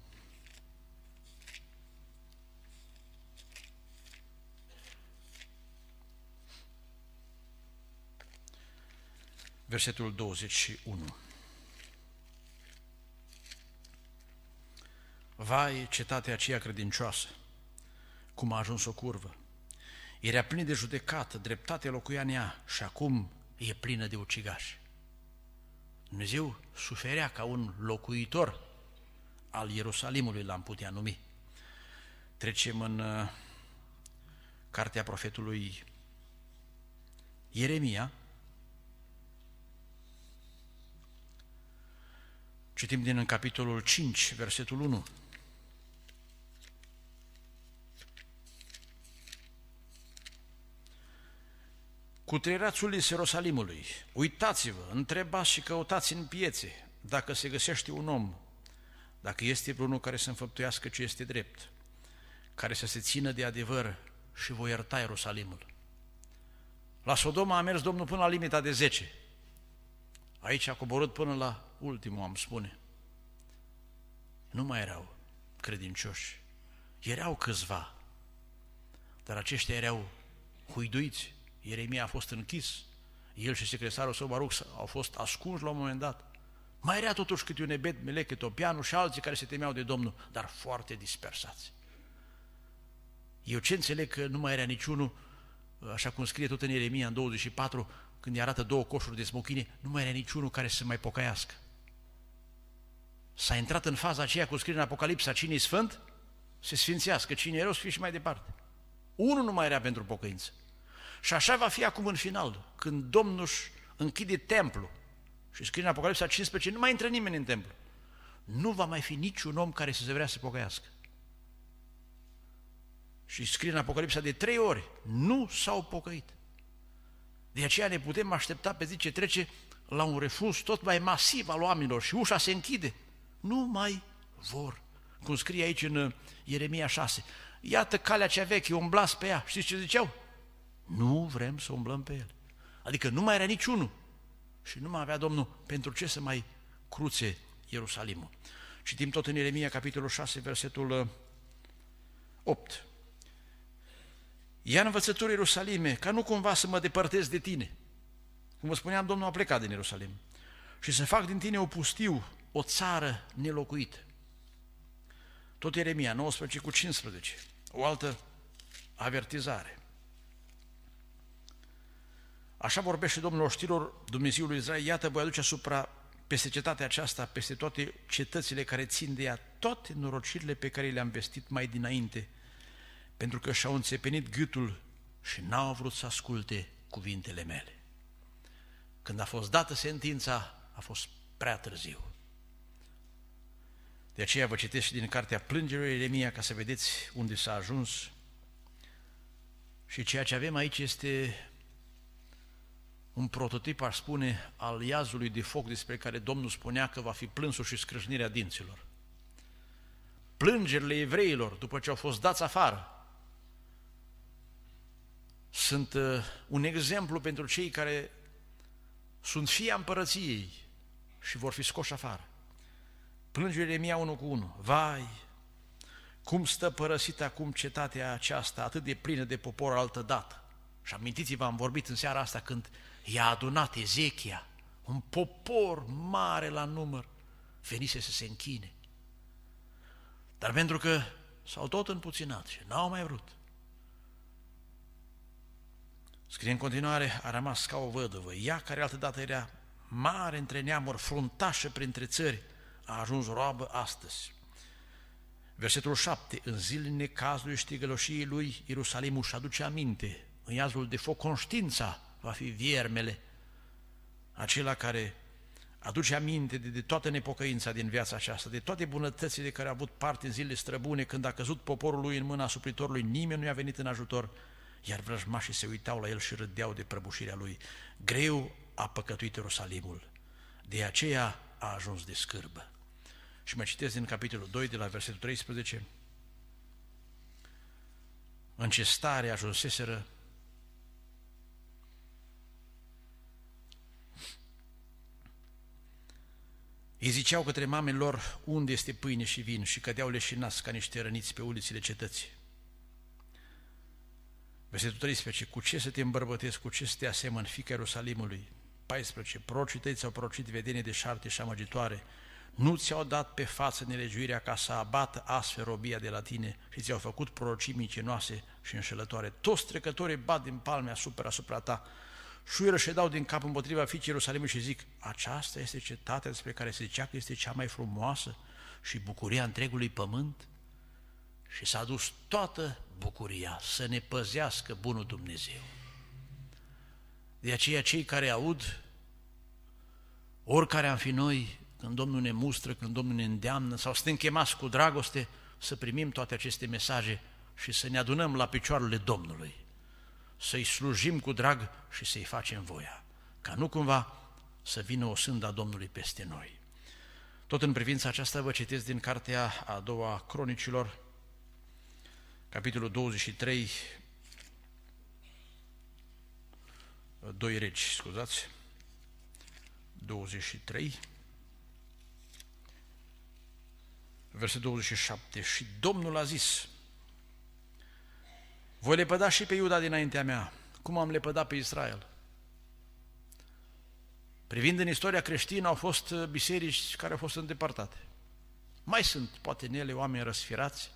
Versetul 21. Vai, cetatea aceea credincioasă, cum a ajuns o curvă. Era plină de judecată, dreptate locuia în ea și acum e plină de ucigași. Dumnezeu suferea ca un locuitor al Ierusalimului, l-am putea numi. Trecem în uh, cartea profetului Ieremia. Citim din capitolul 5, versetul 1. Cutrerați uliți Ierusalimului, uitați-vă, întrebați și căutați în piețe dacă se găsește un om, dacă este vreunul care să înfăptuiască ce este drept, care să se țină de adevăr și voi ierta Ierusalimul. La Sodoma a mers Domnul până la limita de 10. Aici a coborât până la ultimul, am spune. Nu mai erau credincioși. Erau câțiva, dar aceștia erau huiduiți, Ieremia a fost închis, el și secretarul său Baruch au fost ascunși la un moment dat. Mai era totuși câte un ebed, melec, etopianu și alții care se temeau de Domnul, dar foarte dispersați. Eu ce înțeleg că nu mai era niciunul, așa cum scrie tot în Ieremia în 24, când îi arată două coșuri de smochine, nu mai era niciunul care să se mai pocăiască. S-a intrat în faza aceea cu scrie în Apocalipsa, cine e sfânt, se sfințească, cine e rău, să fie și mai departe. Unul nu mai era pentru pocăință. Și așa va fi acum în final, când Domnul își închide templu și scrie în Apocalipsa 15, nu mai intră nimeni în templu. Nu va mai fi niciun om care să se vrea să pocăiască. Și scrie în Apocalipsa de trei ori, nu s-au pocăit. De aceea ne putem aștepta pe zi ce trece la un refuz tot mai masiv al oamenilor și ușa se închide. Nu mai vor. Cum scrie aici în uh, Ieremia 6. Iată calea cea veche, umblați pe ea. Știți ce ziceau? Nu vrem să umblăm pe el, Adică nu mai era niciunul și nu mai avea Domnul pentru ce să mai cruțe Ierusalimul. Citim tot în Ieremia, capitolul 6, versetul 8. Uh, Ia învățături Ierusalime, ca nu cumva să mă depărtez de tine. Cum vă spuneam, Domnul a plecat din Ierusalim. Și să fac din tine o pustiu, o țară nelocuită. Tot Ieremia 19 cu 15, o altă avertizare. Așa vorbește Domnul oștilor, Dumnezeul lui Israel, iată, voi aduce asupra peste cetatea aceasta, peste toate cetățile care țin de ea, toate norocirile pe care le-am vestit mai dinainte, pentru că și-au înțepenit gâtul și n-au vrut să asculte cuvintele mele. Când a fost dată sentința, a fost prea târziu. De aceea vă citesc și din cartea Plângerului Ieremia ca să vedeți unde s-a ajuns. Și ceea ce avem aici este un prototip, aș spune, al iazului de foc despre care Domnul spunea că va fi plânsul și scrâșnirea dinților. Plângerile evreilor, după ce au fost dați afară, sunt uh, un exemplu pentru cei care sunt fie a împărăției și vor fi scoși afară. Plângerile mi unul cu unul. Vai, cum stă părăsită acum cetatea aceasta atât de plină de popor altădată. Și amintiți-vă, am vorbit în seara asta când i-a adunat Ezechia, un popor mare la număr, venise să se închine. Dar pentru că s-au tot împuținat și n-au mai vrut, Scrie în continuare, a rămas ca o văduvă. Ea, care altădată era mare între neamuri, fruntașă printre țări, a ajuns roabă astăzi. Versetul 7. În zilele necazului și lui, Ierusalimul își aduce aminte, în iazul de foc, conștiința va fi viermele, acela care aduce aminte de, de toată nepocăința din viața aceasta, de toate bunătățile care a avut parte în zilele străbune, când a căzut poporul lui în mâna supritorului nimeni nu i-a venit în ajutor, iar vrăjmașii se uitau la el și râdeau de prăbușirea lui. Greu a păcătuit Ierusalimul, de aceea a ajuns de scârbă. Și mă citesc din capitolul 2, de la versetul 13, în ce stare ajunseseră Ei ziceau către mamele lor unde este pâine și vin și cădeau leșinați ca niște răniți pe ulițile cetății. Versetul 13, cu ce să te îmbărbătezi, cu ce să te asemăn, fica Ierusalimului? 14, procii tăi ți-au procit vedenie de șarte și amăgitoare, nu ți-au dat pe față nelegiuirea ca să abată astfel robia de la tine și ți-au făcut prorocii mincinoase și înșelătoare. Toți trecătorii bat din palme asupra, asupra ta șuieră și dau din cap împotriva fiicii Ierusalimului și zic, aceasta este cetatea despre care se zicea că este cea mai frumoasă și bucuria întregului pământ? Și s-a dus toată bucuria să ne păzească bunul Dumnezeu. De aceea cei care aud, oricare am fi noi, când Domnul ne mustră, când Domnul ne îndeamnă, sau suntem chemați cu dragoste, să primim toate aceste mesaje și să ne adunăm la picioarele Domnului să-i slujim cu drag și să-i facem voia, ca nu cumva să vină o sânda Domnului peste noi. Tot în privința aceasta vă citesc din cartea a doua cronicilor, capitolul 23, doi regi, scuzați, 23, versetul 27. Și Domnul a zis, voi lepăda și pe Iuda dinaintea mea, cum am lepădat pe Israel. Privind în istoria creștină, au fost uh, biserici care au fost îndepărtate. Mai sunt, poate, în ele oameni răsfirați,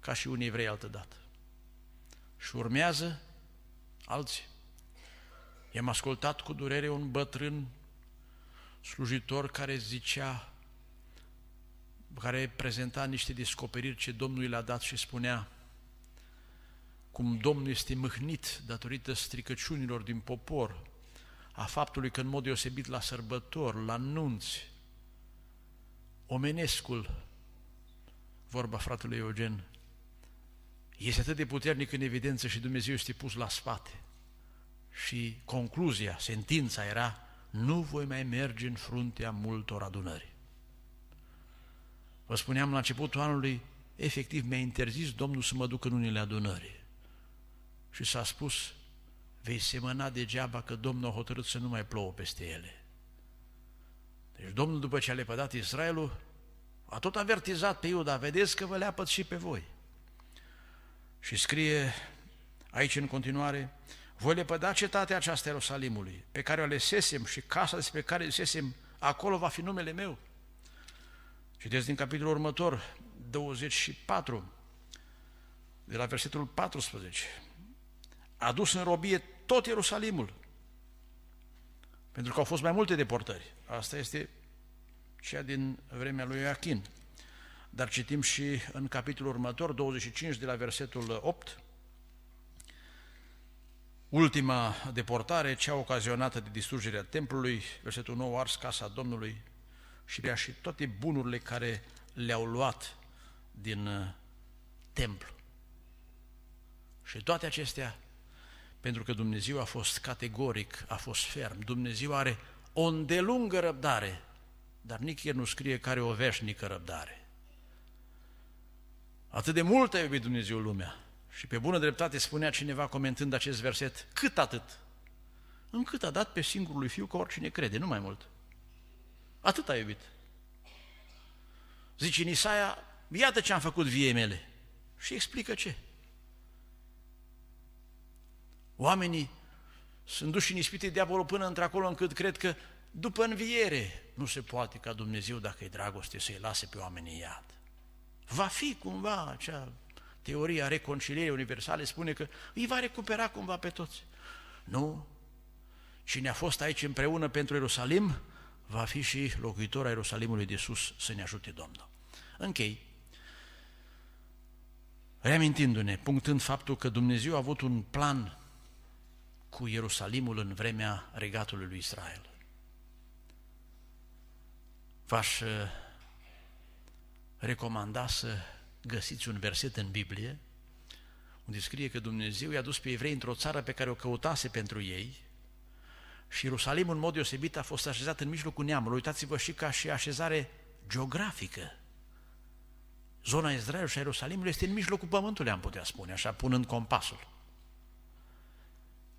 ca și unii evrei altădată. Și urmează alții. I-am ascultat cu durere un bătrân slujitor care zicea, care prezenta niște descoperiri ce Domnul i a dat și spunea, cum Domnul este mâhnit datorită stricăciunilor din popor, a faptului că în mod deosebit la sărbători, la nunți, omenescul, vorba fratelui Eugen, este atât de puternic în evidență și Dumnezeu este pus la spate. Și concluzia, sentința era, nu voi mai merge în fruntea multor adunări. Vă spuneam la începutul anului, efectiv mi-a interzis Domnul să mă duc în unele adunări și s-a spus, vei semăna degeaba că Domnul a hotărât să nu mai plouă peste ele. Deci Domnul, după ce a lepădat Israelul, a tot avertizat pe Iuda, vedeți că vă leapăt și pe voi. Și scrie aici în continuare, voi lepăda cetatea aceasta Ierusalimului, pe care o lesesem și casa despre care lesesem, acolo va fi numele meu. Citeți din capitolul următor, 24, de la versetul 14 a dus în robie tot Ierusalimul. Pentru că au fost mai multe deportări. Asta este cea din vremea lui Iachin. Dar citim și în capitolul următor, 25 de la versetul 8, ultima deportare, cea ocazionată de distrugerea templului, versetul 9, ars casa Domnului și rea și toate bunurile care le-au luat din uh, templu. Și toate acestea pentru că Dumnezeu a fost categoric, a fost ferm. Dumnezeu are o îndelungă răbdare, dar nicăieri nu scrie care o veșnică răbdare. Atât de mult a iubit Dumnezeu lumea. Și pe bună dreptate spunea cineva comentând acest verset, cât atât? Încât a dat pe singurul lui fiu că oricine crede, nu mai mult. Atât a iubit. Zice în Isaia, iată ce am făcut vie mele. Și explică ce. Oamenii sunt duși în ispite diavolul până într-acolo încât cred că după înviere nu se poate ca Dumnezeu, dacă e dragoste, să-i lase pe oamenii iad. Va fi cumva acea teoria reconcilierii universale spune că îi va recupera cumva pe toți. Nu. Cine a fost aici împreună pentru Ierusalim, va fi și locuitor a Ierusalimului de sus să ne ajute Domnul. Închei. Reamintindu-ne, punctând faptul că Dumnezeu a avut un plan cu Ierusalimul în vremea regatului lui Israel. V-aș uh, recomanda să găsiți un verset în Biblie unde scrie că Dumnezeu i-a dus pe evrei într-o țară pe care o căutase pentru ei și Ierusalimul în mod deosebit a fost așezat în mijlocul neamului. Uitați-vă și ca și așezare geografică. Zona Israel și a Ierusalimului este în mijlocul pământului, am putea spune, așa punând compasul.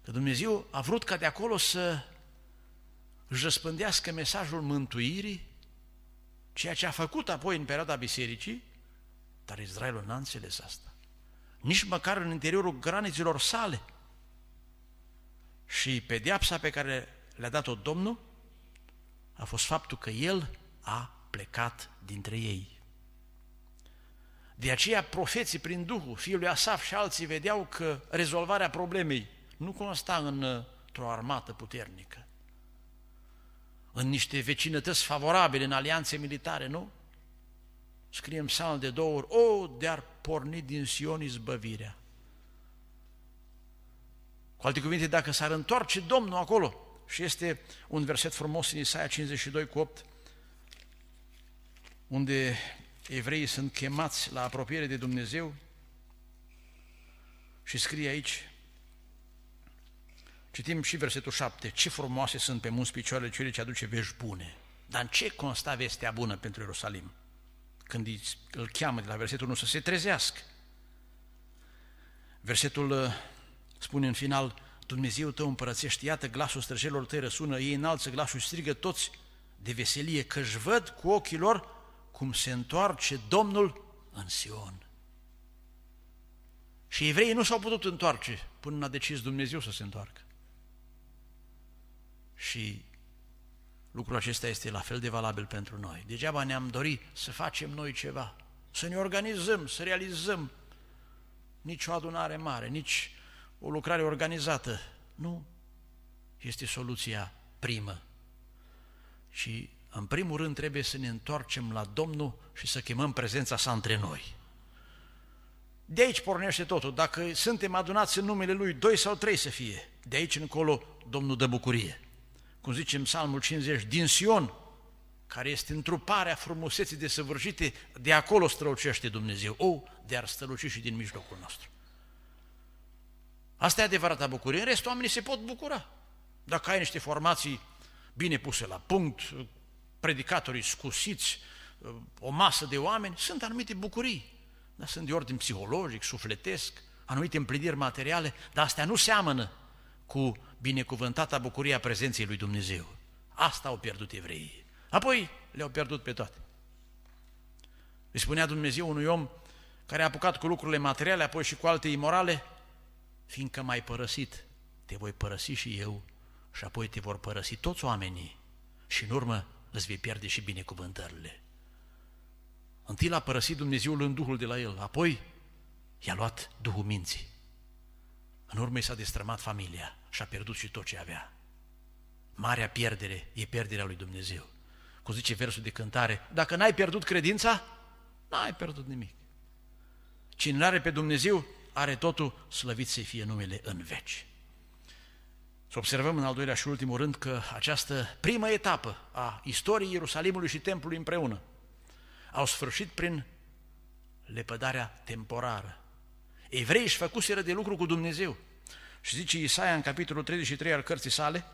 Că Dumnezeu a vrut ca de acolo să își răspândească mesajul mântuirii, ceea ce a făcut apoi în perioada bisericii, dar Israelul n-a înțeles asta. Nici măcar în interiorul granițelor sale. Și pediapsa pe care le-a dat-o Domnul a fost faptul că El a plecat dintre ei. De aceea profeții prin Duhul, fiul lui Asaf și alții vedeau că rezolvarea problemei nu consta într-o armată puternică, în niște vecinătăți favorabile, în alianțe militare, nu? Scrie în psalm de două ori, o, de-ar porni din Sion izbăvirea. Cu alte cuvinte, dacă s-ar întoarce Domnul acolo, și este un verset frumos în Isaia 52 cu 8, unde evreii sunt chemați la apropiere de Dumnezeu și scrie aici, Citim și versetul 7. Ce frumoase sunt pe munți picioarele celor ce aduce vești bune. Dar în ce consta vestea bună pentru Ierusalim? Când îl cheamă de la versetul 1 să se trezească. Versetul uh, spune în final, Dumnezeu tău împărățește, iată glasul străjelor tăi răsună, ei înalță glasul și strigă toți de veselie, că își văd cu ochii lor cum se întoarce Domnul în Sion. Și evreii nu s-au putut întoarce până a decis Dumnezeu să se întoarcă. Și lucrul acesta este la fel de valabil pentru noi. Degeaba ne-am dorit să facem noi ceva, să ne organizăm, să realizăm nici o adunare mare, nici o lucrare organizată. Nu. Este soluția primă. Și în primul rând trebuie să ne întoarcem la Domnul și să chemăm prezența sa între noi. De aici pornește totul. Dacă suntem adunați în numele Lui, doi sau trei să fie. De aici încolo, Domnul dă bucurie cum zice în Psalmul 50, din Sion, care este întruparea frumuseții desăvârșite, de acolo strălucește Dumnezeu. O, de ar străluci și din mijlocul nostru. Asta e adevărata bucurie. În rest, oamenii se pot bucura. Dacă ai niște formații bine puse la punct, predicatorii scusiți, o masă de oameni, sunt anumite bucurii. Dar sunt de ordin psihologic, sufletesc, anumite împliniri materiale, dar astea nu seamănă cu binecuvântata bucuria prezenței lui Dumnezeu. Asta au pierdut evreii. Apoi le-au pierdut pe toate. Îi spunea Dumnezeu unui om care a apucat cu lucrurile materiale, apoi și cu alte imorale, fiindcă m-ai părăsit, te voi părăsi și eu și apoi te vor părăsi toți oamenii și în urmă îți vei pierde și binecuvântările. Întâi l-a părăsit Dumnezeul în Duhul de la el, apoi i-a luat Duhul minții. În urmă i s-a destrămat familia și a pierdut și tot ce avea. Marea pierdere e pierderea lui Dumnezeu. Cum zice versul de cântare, dacă n-ai pierdut credința, n-ai pierdut nimic. Cine are pe Dumnezeu, are totul slăvit să fie numele în veci. Să observăm în al doilea și ultimul rând că această primă etapă a istoriei Ierusalimului și Templului împreună au sfârșit prin lepădarea temporară Evrei își făcuseră de lucru cu Dumnezeu. Și zice Isaia în capitolul 33 al cărții sale,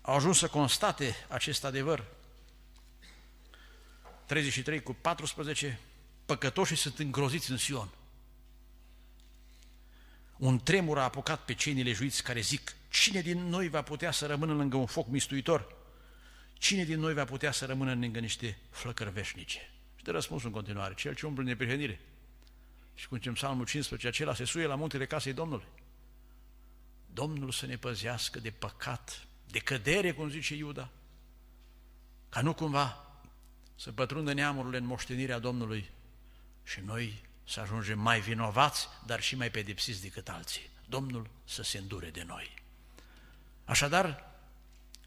au ajuns să constate acest adevăr. 33 cu 14, păcătoșii sunt îngroziți în Sion. Un tremur a apucat pe cei nelejuiți care zic, cine din noi va putea să rămână lângă un foc mistuitor? Cine din noi va putea să rămână lângă niște flăcări veșnice? Și de răspuns în continuare, cel ce umblă în neprihănire. Și cum zice în psalmul 15, acela se suie la muntele casei Domnului. Domnul să ne păzească de păcat, de cădere, cum zice Iuda, ca nu cumva să pătrundă neamurile în moștenirea Domnului și noi să ajungem mai vinovați, dar și mai pedepsiți decât alții. Domnul să se îndure de noi. Așadar,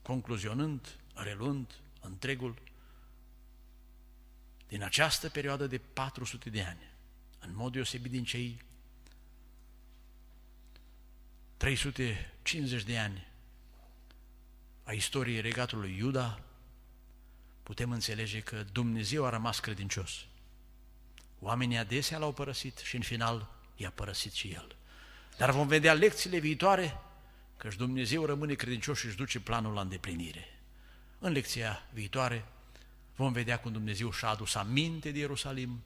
concluzionând, relund întregul din această perioadă de 400 de ani, în mod deosebit din cei 350 de ani a istoriei regatului Iuda, putem înțelege că Dumnezeu a rămas credincios. Oamenii adesea l-au părăsit și în final i-a părăsit și el. Dar vom vedea lecțiile viitoare căci Dumnezeu rămâne credincios și își duce planul la îndeplinire. În lecția viitoare vom vedea cum Dumnezeu și-a adus aminte de Ierusalim,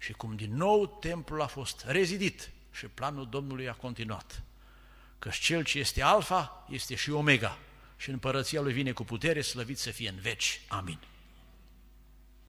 și cum din nou templul a fost rezidit și planul Domnului a continuat. Căci cel ce este alfa este și omega și împărăția lui vine cu putere, slăvit să fie în veci. Amin.